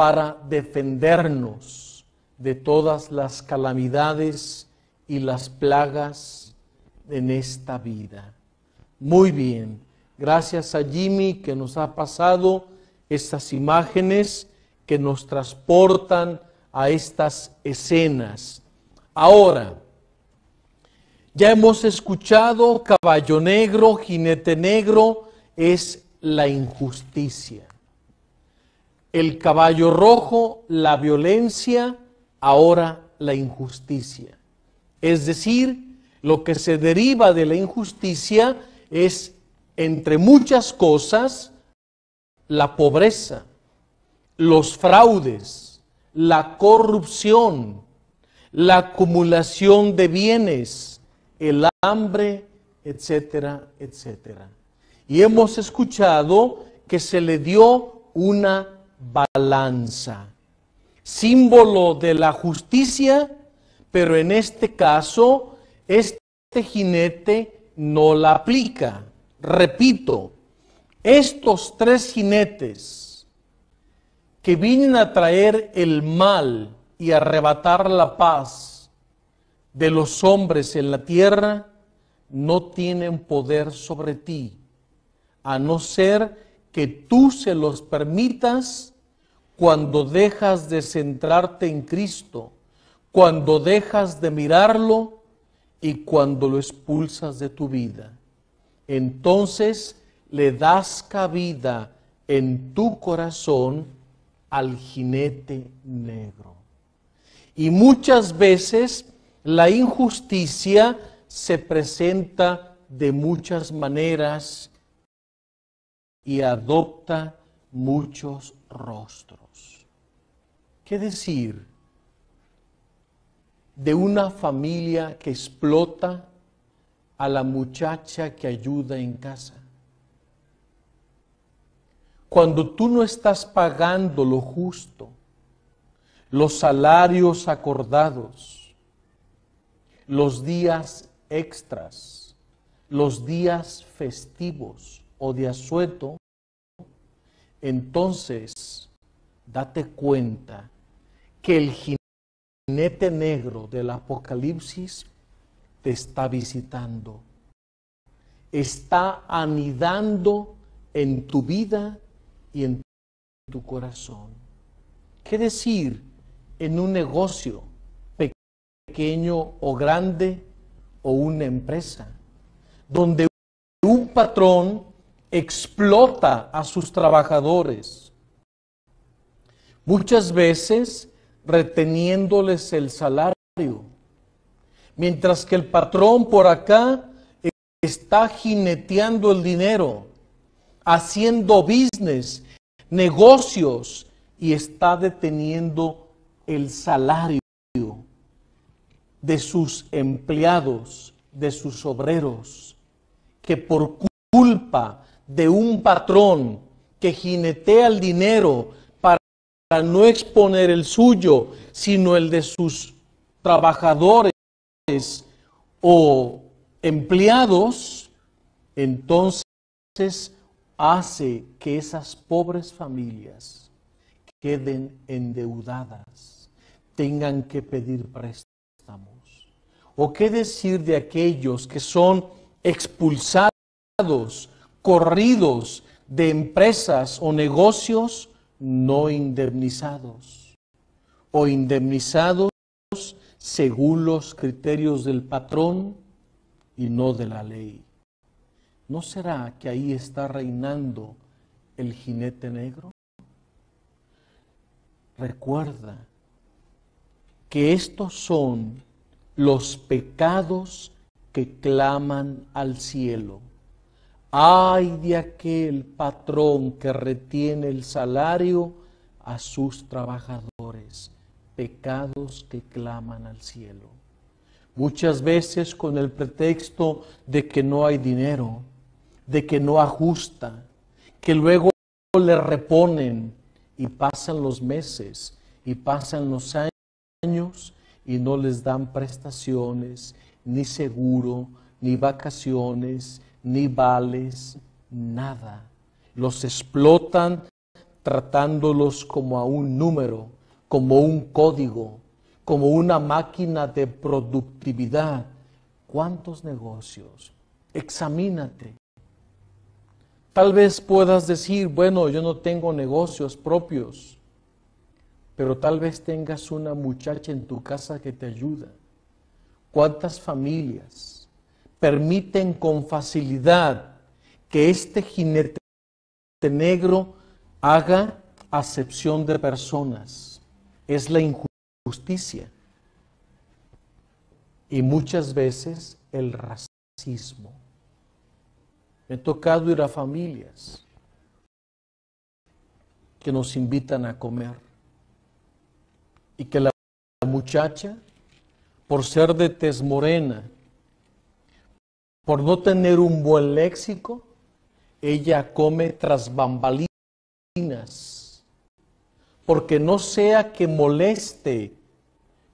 para defendernos de todas las calamidades y las plagas en esta vida. Muy bien, gracias a Jimmy que nos ha pasado estas imágenes que nos transportan a estas escenas. Ahora, ya hemos escuchado, caballo negro, jinete negro, es la injusticia el caballo rojo, la violencia, ahora la injusticia. Es decir, lo que se deriva de la injusticia es, entre muchas cosas, la pobreza, los fraudes, la corrupción, la acumulación de bienes, el hambre, etcétera, etcétera. Y hemos escuchado que se le dio una balanza, símbolo de la justicia, pero en este caso este jinete no la aplica. Repito, estos tres jinetes que vienen a traer el mal y arrebatar la paz de los hombres en la tierra, no tienen poder sobre ti, a no ser que tú se los permitas cuando dejas de centrarte en Cristo, cuando dejas de mirarlo y cuando lo expulsas de tu vida. Entonces le das cabida en tu corazón al jinete negro. Y muchas veces la injusticia se presenta de muchas maneras y adopta muchos rostros. ¿Qué decir de una familia que explota a la muchacha que ayuda en casa? Cuando tú no estás pagando lo justo, los salarios acordados, los días extras, los días festivos o de asueto, entonces date cuenta que el jinete negro del Apocalipsis te está visitando. Está anidando en tu vida y en tu corazón. ¿Qué decir en un negocio pequeño o grande o una empresa? Donde un patrón explota a sus trabajadores. Muchas veces reteniéndoles el salario, mientras que el patrón por acá está jineteando el dinero, haciendo business, negocios y está deteniendo el salario de sus empleados, de sus obreros, que por culpa de un patrón que jinetea el dinero, para no exponer el suyo, sino el de sus trabajadores o empleados, entonces hace que esas pobres familias queden endeudadas, tengan que pedir préstamos. ¿O qué decir de aquellos que son expulsados, corridos de empresas o negocios no indemnizados o indemnizados según los criterios del patrón y no de la ley. ¿No será que ahí está reinando el jinete negro? Recuerda que estos son los pecados que claman al cielo. Ay de aquel patrón que retiene el salario a sus trabajadores, pecados que claman al cielo. Muchas veces con el pretexto de que no hay dinero, de que no ajusta, que luego le reponen y pasan los meses y pasan los años y no les dan prestaciones, ni seguro, ni vacaciones, ni vales nada. Los explotan tratándolos como a un número, como un código, como una máquina de productividad. ¿Cuántos negocios? Examínate. Tal vez puedas decir, bueno, yo no tengo negocios propios, pero tal vez tengas una muchacha en tu casa que te ayuda. ¿Cuántas familias? permiten con facilidad que este jinete negro haga acepción de personas. Es la injusticia. Y muchas veces el racismo. Me he tocado ir a familias que nos invitan a comer y que la muchacha, por ser de tez morena, por no tener un buen léxico, ella come tras bambalinas, porque no sea que moleste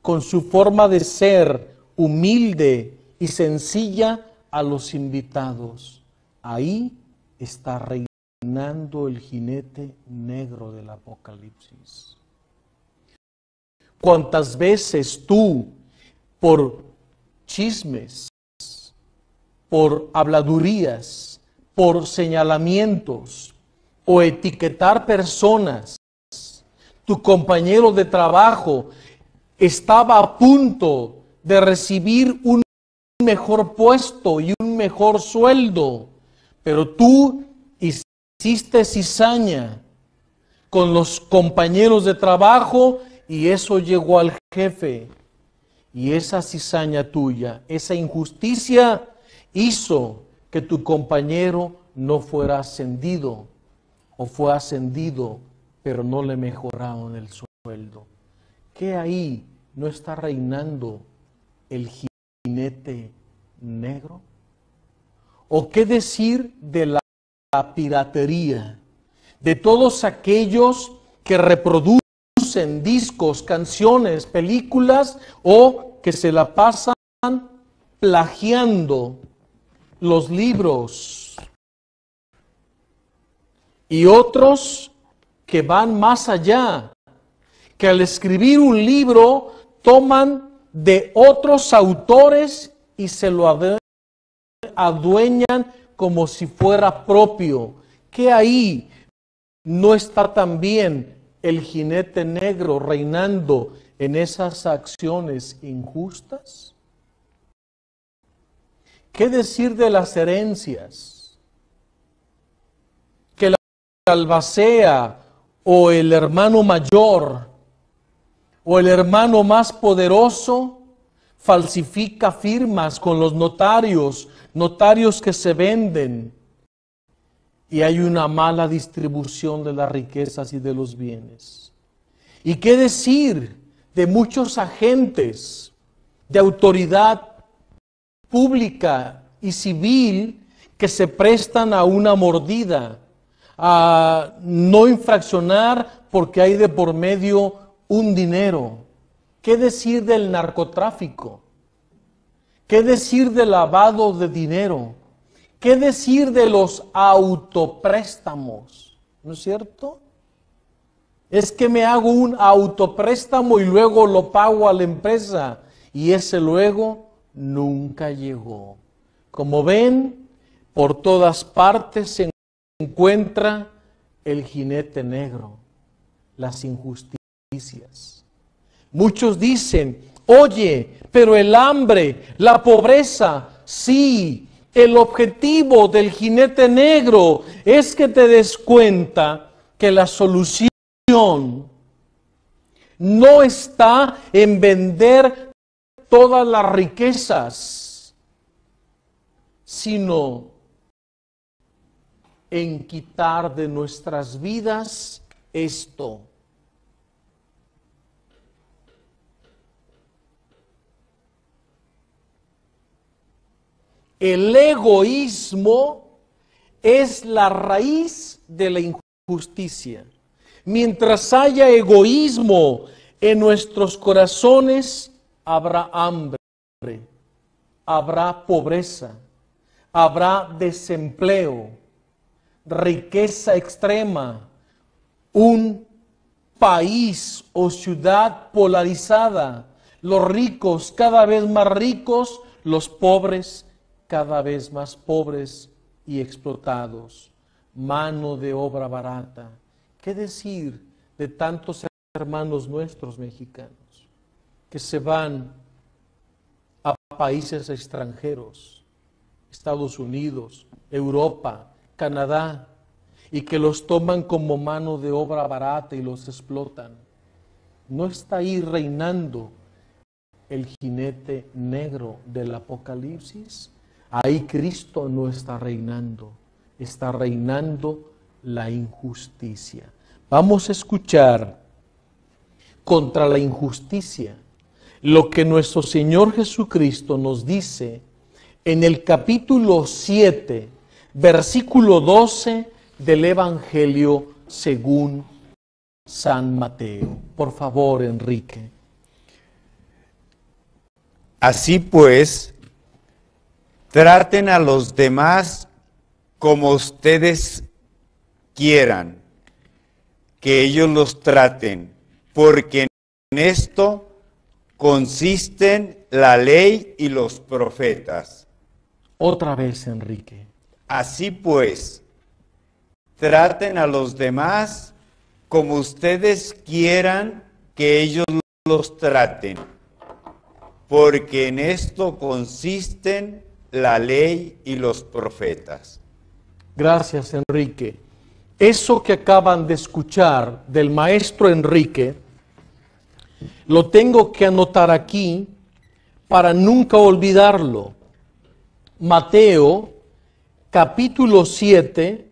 con su forma de ser humilde y sencilla a los invitados. Ahí está reinando el jinete negro del Apocalipsis. ¿Cuántas veces tú, por chismes, por habladurías, por señalamientos o etiquetar personas. Tu compañero de trabajo estaba a punto de recibir un mejor puesto y un mejor sueldo, pero tú hiciste cizaña con los compañeros de trabajo y eso llegó al jefe. Y esa cizaña tuya, esa injusticia, hizo que tu compañero no fuera ascendido o fue ascendido, pero no le mejoraron el sueldo. ¿Qué ahí no está reinando el jinete negro? ¿O qué decir de la piratería? De todos aquellos que reproducen discos, canciones, películas o que se la pasan plagiando los libros y otros que van más allá, que al escribir un libro toman de otros autores y se lo adueñan como si fuera propio. Que ahí no está también el jinete negro reinando en esas acciones injustas? ¿Qué decir de las herencias? Que la albacea o el hermano mayor o el hermano más poderoso falsifica firmas con los notarios, notarios que se venden, y hay una mala distribución de las riquezas y de los bienes. ¿Y qué decir de muchos agentes de autoridad pública y civil que se prestan a una mordida, a no infraccionar porque hay de por medio un dinero. ¿Qué decir del narcotráfico? ¿Qué decir del lavado de dinero? ¿Qué decir de los autopréstamos? ¿No es cierto? Es que me hago un autopréstamo y luego lo pago a la empresa y ese luego nunca llegó. Como ven, por todas partes se encuentra el jinete negro, las injusticias. Muchos dicen, oye, pero el hambre, la pobreza, sí, el objetivo del jinete negro es que te des cuenta que la solución no está en vender todas las riquezas, sino en quitar de nuestras vidas esto. El egoísmo es la raíz de la injusticia. Mientras haya egoísmo en nuestros corazones, habrá hambre, habrá pobreza, habrá desempleo, riqueza extrema, un país o ciudad polarizada, los ricos cada vez más ricos, los pobres cada vez más pobres y explotados, mano de obra barata. ¿Qué decir de tantos hermanos nuestros mexicanos? que se van a países extranjeros, Estados Unidos, Europa, Canadá, y que los toman como mano de obra barata y los explotan. No está ahí reinando el jinete negro del Apocalipsis. Ahí Cristo no está reinando, está reinando la injusticia. Vamos a escuchar contra la injusticia lo que nuestro Señor Jesucristo nos dice en el capítulo 7, versículo 12 del Evangelio según San Mateo. Por favor, Enrique. Así pues, traten a los demás como ustedes quieran, que ellos los traten, porque en esto consisten la ley y los profetas. Otra vez, Enrique. Así pues, traten a los demás como ustedes quieran que ellos los traten, porque en esto consisten la ley y los profetas. Gracias, Enrique. Eso que acaban de escuchar del maestro Enrique lo tengo que anotar aquí para nunca olvidarlo. Mateo capítulo 7,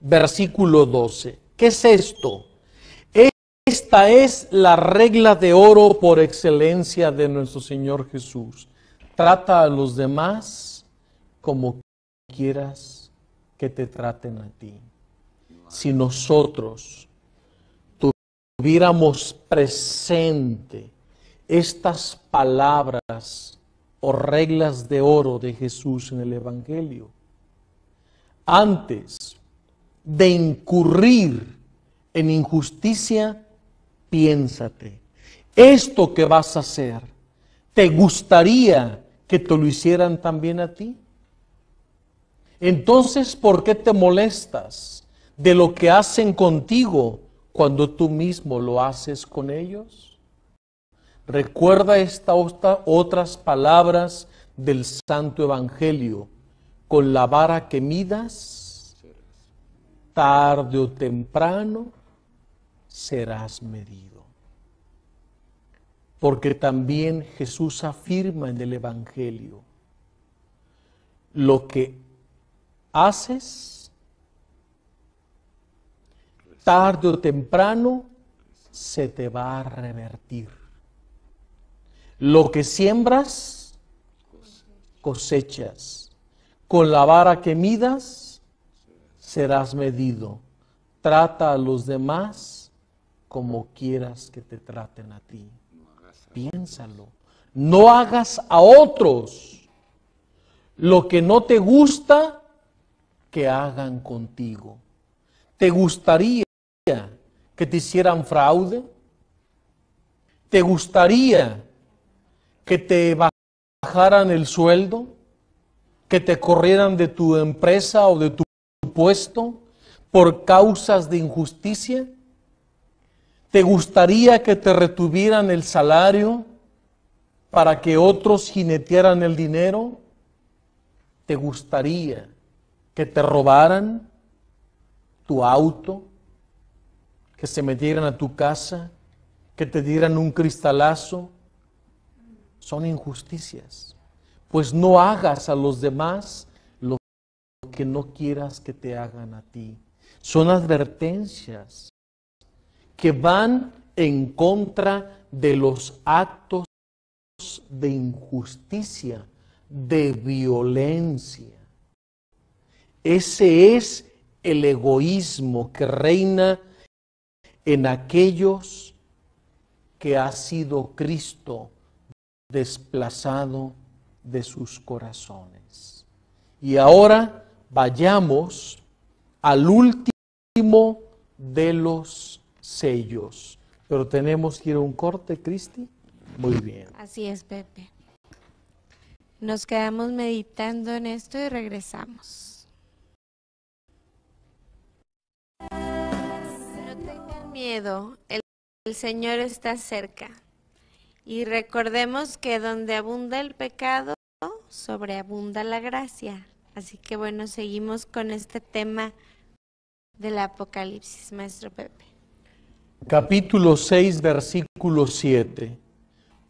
versículo 12. ¿Qué es esto? Esta es la regla de oro por excelencia de nuestro Señor Jesús. Trata a los demás como quieras que te traten a ti. Si nosotros tuviéramos presente estas palabras o reglas de oro de Jesús en el Evangelio. Antes de incurrir en injusticia, piénsate, esto que vas a hacer, ¿te gustaría que te lo hicieran también a ti? Entonces, ¿por qué te molestas de lo que hacen contigo cuando tú mismo lo haces con ellos? Recuerda estas otras palabras del Santo Evangelio. Con la vara que midas, tarde o temprano, serás medido. Porque también Jesús afirma en el Evangelio, lo que haces, tarde o temprano se te va a revertir. Lo que siembras, cosechas. Con la vara que midas, serás medido. Trata a los demás como quieras que te traten a ti. Piénsalo. No hagas a otros lo que no te gusta que hagan contigo. ¿Te gustaría? que te hicieran fraude? ¿Te gustaría que te bajaran el sueldo? ¿Que te corrieran de tu empresa o de tu puesto por causas de injusticia? ¿Te gustaría que te retuvieran el salario para que otros jinetearan el dinero? ¿Te gustaría que te robaran tu auto, que se metieran a tu casa, que te dieran un cristalazo, son injusticias. Pues no hagas a los demás lo que no quieras que te hagan a ti. Son advertencias que van en contra de los actos de injusticia, de violencia. Ese es el egoísmo que reina en aquellos que ha sido Cristo desplazado de sus corazones. Y ahora vayamos al último de los sellos. Pero tenemos que ir a un corte, Cristi. Muy bien. Así es, Pepe. Nos quedamos meditando en esto y regresamos. miedo, el, Señor está cerca. Y recordemos que donde abunda el pecado, sobreabunda la gracia. Así que bueno, seguimos con este tema del Apocalipsis, maestro Pepe. Capítulo 6, versículo 7.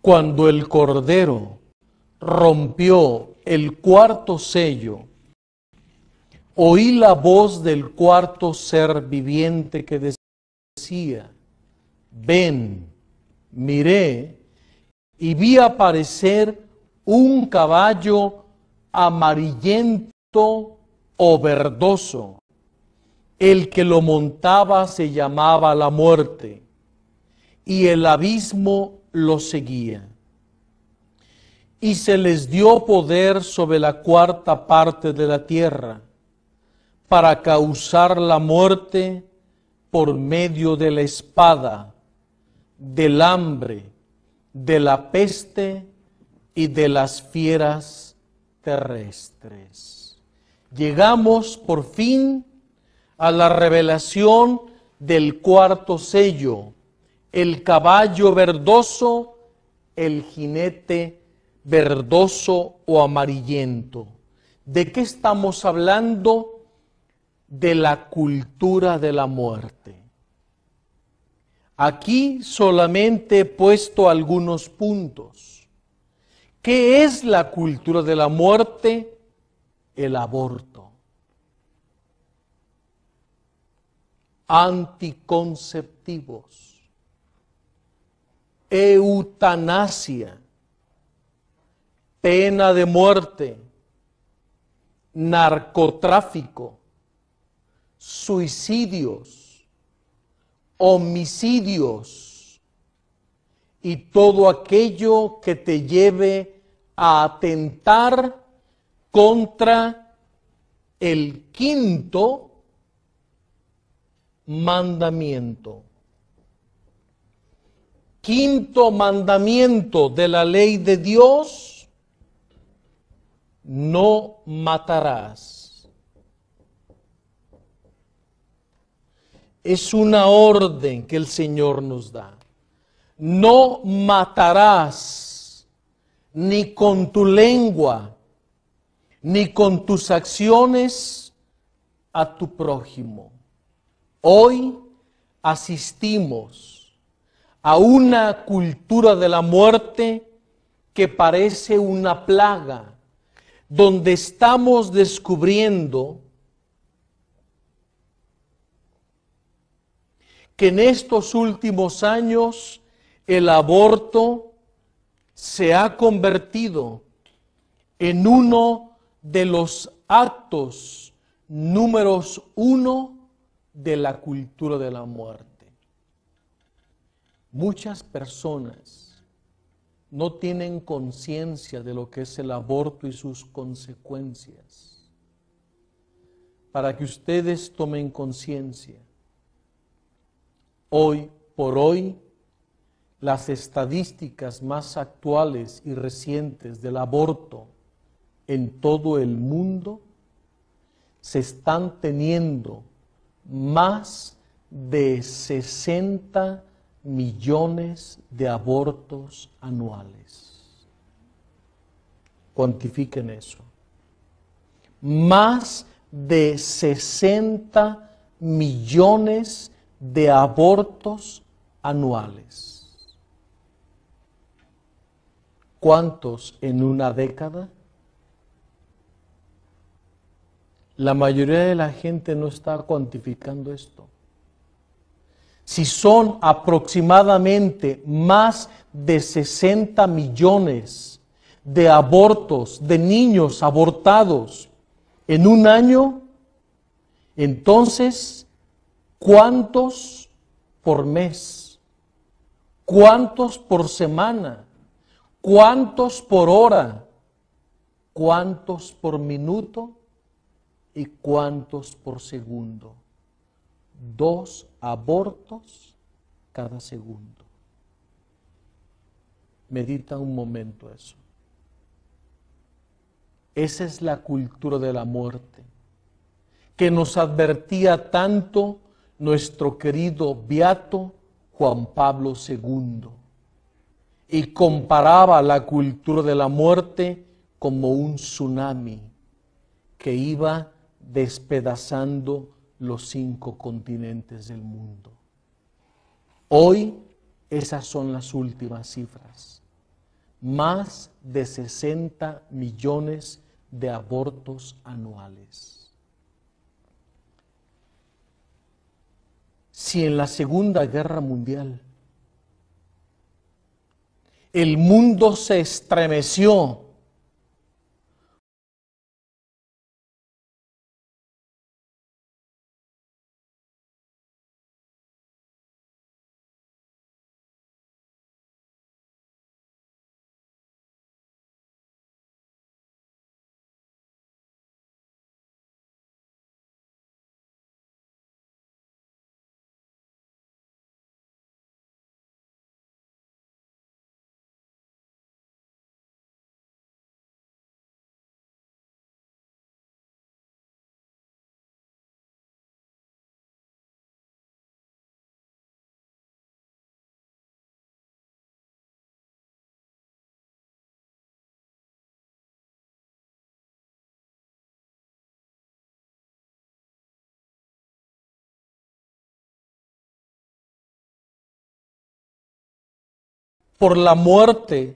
Cuando el Cordero rompió el cuarto sello, oí la voz del cuarto ser viviente que decía, ven, miré y vi aparecer un caballo amarillento o verdoso. El que lo montaba se llamaba la muerte y el abismo lo seguía. Y se les dio poder sobre la cuarta parte de la tierra para causar la muerte por medio de la espada, del hambre, de la peste y de las fieras terrestres. Llegamos por fin a la revelación del cuarto sello, el caballo verdoso, el jinete verdoso o amarillento. ¿De qué estamos hablando? de la cultura de la muerte. Aquí solamente he puesto algunos puntos. ¿Qué es la cultura de la muerte? El aborto. Anticonceptivos. Eutanasia. Pena de muerte. Narcotráfico suicidios, homicidios y todo aquello que te lleve a atentar contra el quinto mandamiento. Quinto mandamiento de la ley de Dios, no matarás. es una orden que el Señor nos da. No matarás ni con tu lengua, ni con tus acciones a tu prójimo. Hoy asistimos a una cultura de la muerte que parece una plaga, donde estamos descubriendo que en estos últimos años el aborto se ha convertido en uno de los actos números uno de la cultura de la muerte. Muchas personas no tienen conciencia de lo que es el aborto y sus consecuencias. Para que ustedes tomen conciencia, Hoy por hoy, las estadísticas más actuales y recientes del aborto en todo el mundo se están teniendo más de 60 millones de abortos anuales. Cuantifiquen eso. Más de 60 millones de abortos anuales. ¿Cuántos en una década? La mayoría de la gente no está cuantificando esto. Si son aproximadamente más de 60 millones de abortos, de niños abortados en un año, entonces ¿Cuántos por mes? ¿Cuántos por semana? ¿Cuántos por hora? ¿Cuántos por minuto? ¿Y cuántos por segundo? Dos abortos cada segundo. Medita un momento eso. Esa es la cultura de la muerte que nos advertía tanto nuestro querido Beato Juan Pablo II y comparaba la cultura de la muerte como un tsunami que iba despedazando los cinco continentes del mundo. Hoy esas son las últimas cifras. Más de 60 millones de abortos anuales. si en la Segunda Guerra Mundial el mundo se estremeció por la muerte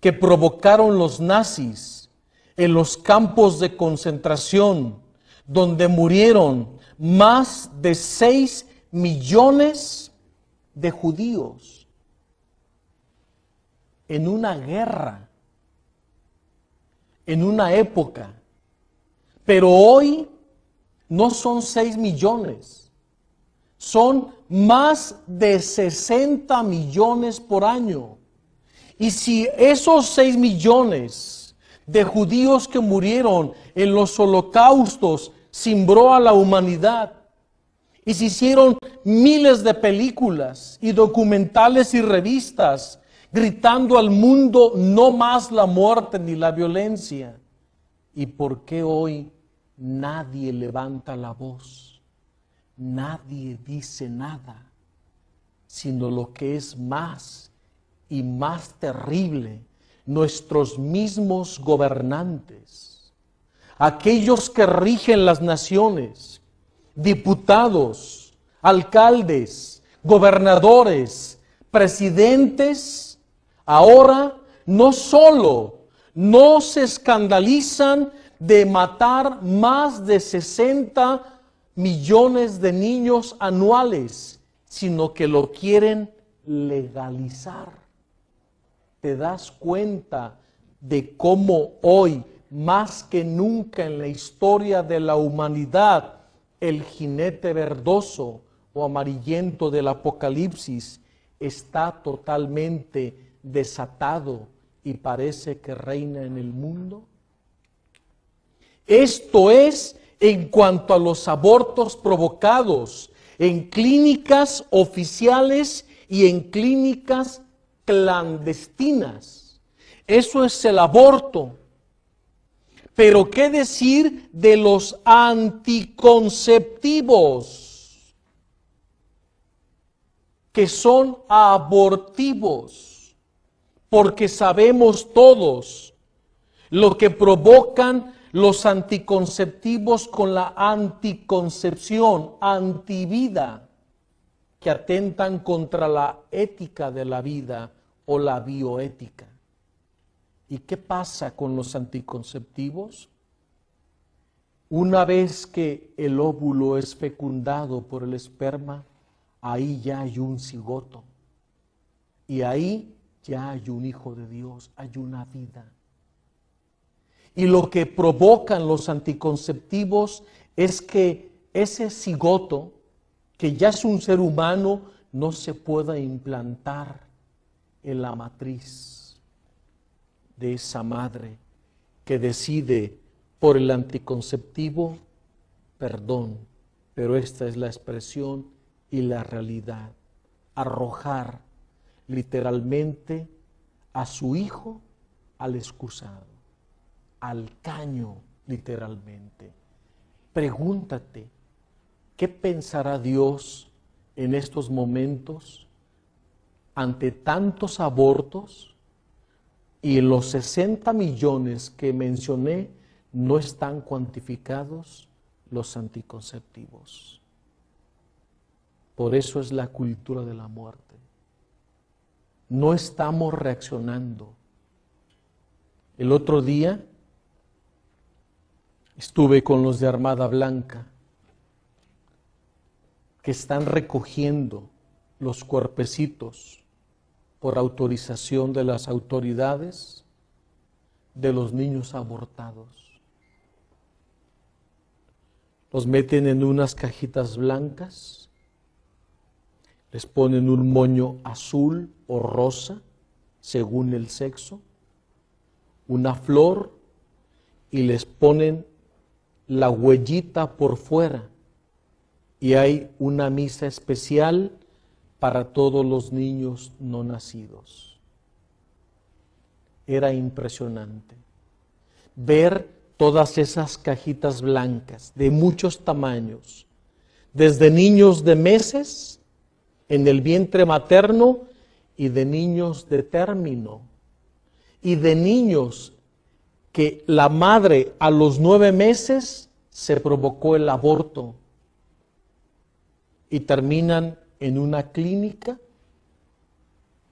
que provocaron los nazis en los campos de concentración, donde murieron más de 6 millones de judíos en una guerra, en una época. Pero hoy no son 6 millones, son más de 60 millones por año. Y si esos 6 millones de judíos que murieron en los holocaustos cimbró a la humanidad, y se hicieron miles de películas y documentales y revistas gritando al mundo no más la muerte ni la violencia. ¿Y por qué hoy nadie levanta la voz? nadie dice nada, sino lo que es más y más terrible, nuestros mismos gobernantes, aquellos que rigen las naciones, diputados, alcaldes, gobernadores, presidentes, ahora no solo no se escandalizan de matar más de 60 millones de niños anuales, sino que lo quieren legalizar. Te das cuenta de cómo hoy, más que nunca en la historia de la humanidad, el jinete verdoso o amarillento del Apocalipsis está totalmente desatado y parece que reina en el mundo. Esto es en cuanto a los abortos provocados en clínicas oficiales y en clínicas clandestinas. Eso es el aborto. Pero ¿qué decir de los anticonceptivos? Que son abortivos. Porque sabemos todos lo que provocan los anticonceptivos con la anticoncepción, antivida, que atentan contra la ética de la vida o la bioética. ¿Y qué pasa con los anticonceptivos? Una vez que el óvulo es fecundado por el esperma, ahí ya hay un cigoto. Y ahí ya hay un hijo de Dios, hay una vida. Y lo que provocan los anticonceptivos es que ese cigoto, que ya es un ser humano, no se pueda implantar en la matriz de esa madre que decide por el anticonceptivo, perdón, pero esta es la expresión y la realidad, arrojar literalmente a su hijo al excusado al caño, literalmente. Pregúntate, ¿qué pensará Dios en estos momentos ante tantos abortos? Y los 60 millones que mencioné no están cuantificados los anticonceptivos. Por eso es la cultura de la muerte. No estamos reaccionando. El otro día Estuve con los de Armada Blanca que están recogiendo los cuerpecitos por autorización de las autoridades de los niños abortados. Los meten en unas cajitas blancas, les ponen un moño azul o rosa, según el sexo, una flor y les ponen la huellita por fuera y hay una misa especial para todos los niños no nacidos. Era impresionante ver todas esas cajitas blancas de muchos tamaños, desde niños de meses en el vientre materno y de niños de término y de niños que la madre a los nueve meses se provocó el aborto y terminan en una clínica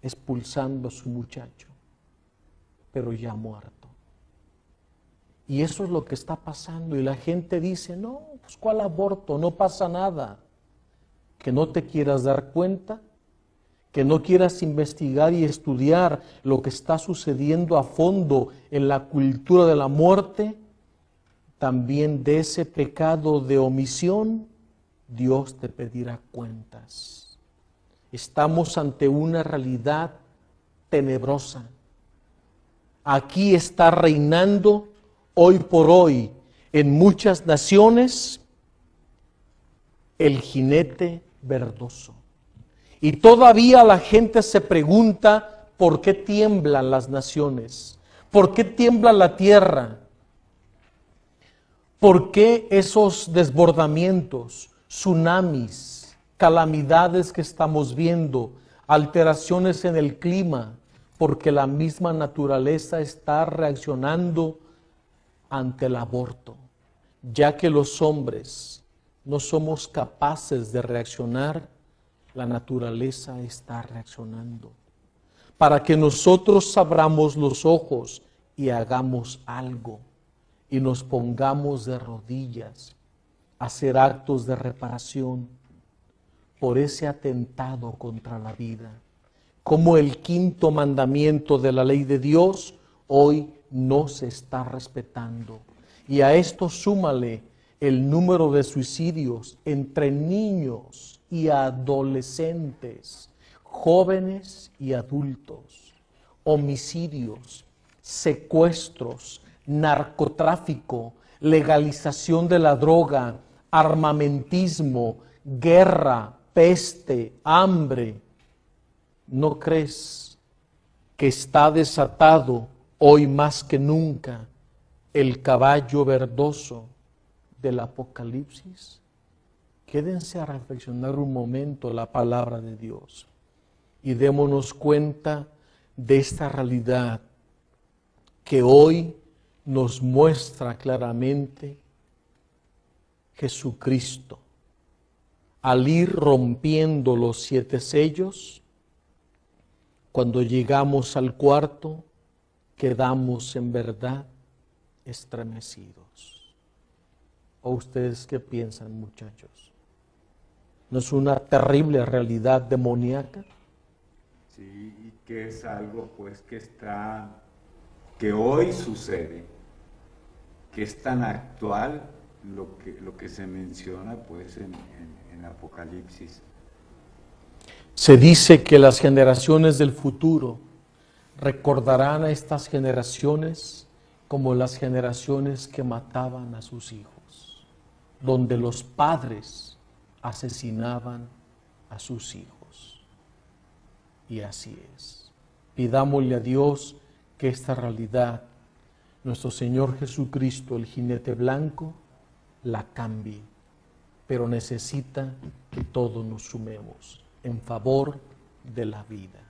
expulsando a su muchacho, pero ya muerto. Y eso es lo que está pasando y la gente dice, no, pues cuál aborto, no pasa nada. Que no te quieras dar cuenta que no quieras investigar y estudiar lo que está sucediendo a fondo en la cultura de la muerte, también de ese pecado de omisión, Dios te pedirá cuentas. Estamos ante una realidad tenebrosa. Aquí está reinando hoy por hoy en muchas naciones el jinete verdoso y todavía la gente se pregunta por qué tiemblan las naciones, por qué tiembla la tierra, por qué esos desbordamientos, tsunamis, calamidades que estamos viendo, alteraciones en el clima, porque la misma naturaleza está reaccionando ante el aborto, ya que los hombres no somos capaces de reaccionar la naturaleza está reaccionando. Para que nosotros abramos los ojos y hagamos algo y nos pongamos de rodillas a hacer actos de reparación por ese atentado contra la vida. Como el quinto mandamiento de la ley de Dios hoy no se está respetando. Y a esto súmale el número de suicidios entre niños y adolescentes, jóvenes y adultos, homicidios, secuestros, narcotráfico, legalización de la droga, armamentismo, guerra, peste, hambre. ¿No crees que está desatado hoy más que nunca el caballo verdoso del Apocalipsis? Quédense a reflexionar un momento la palabra de Dios y démonos cuenta de esta realidad que hoy nos muestra claramente Jesucristo. Al ir rompiendo los siete sellos, cuando llegamos al cuarto, quedamos en verdad estremecidos. ¿O ustedes qué piensan, muchachos? ¿No es una terrible realidad demoníaca? Sí, y que es algo pues que está, que hoy sucede, que es tan actual lo que, lo que se menciona pues en Apocalipsis. Se dice que las generaciones del futuro recordarán a estas generaciones como las generaciones que mataban a sus hijos, donde los padres asesinaban a sus hijos. Y así es. Pidámosle a Dios que esta realidad, nuestro Señor Jesucristo, el jinete blanco, la cambie, pero necesita que todos nos sumemos en favor de la vida.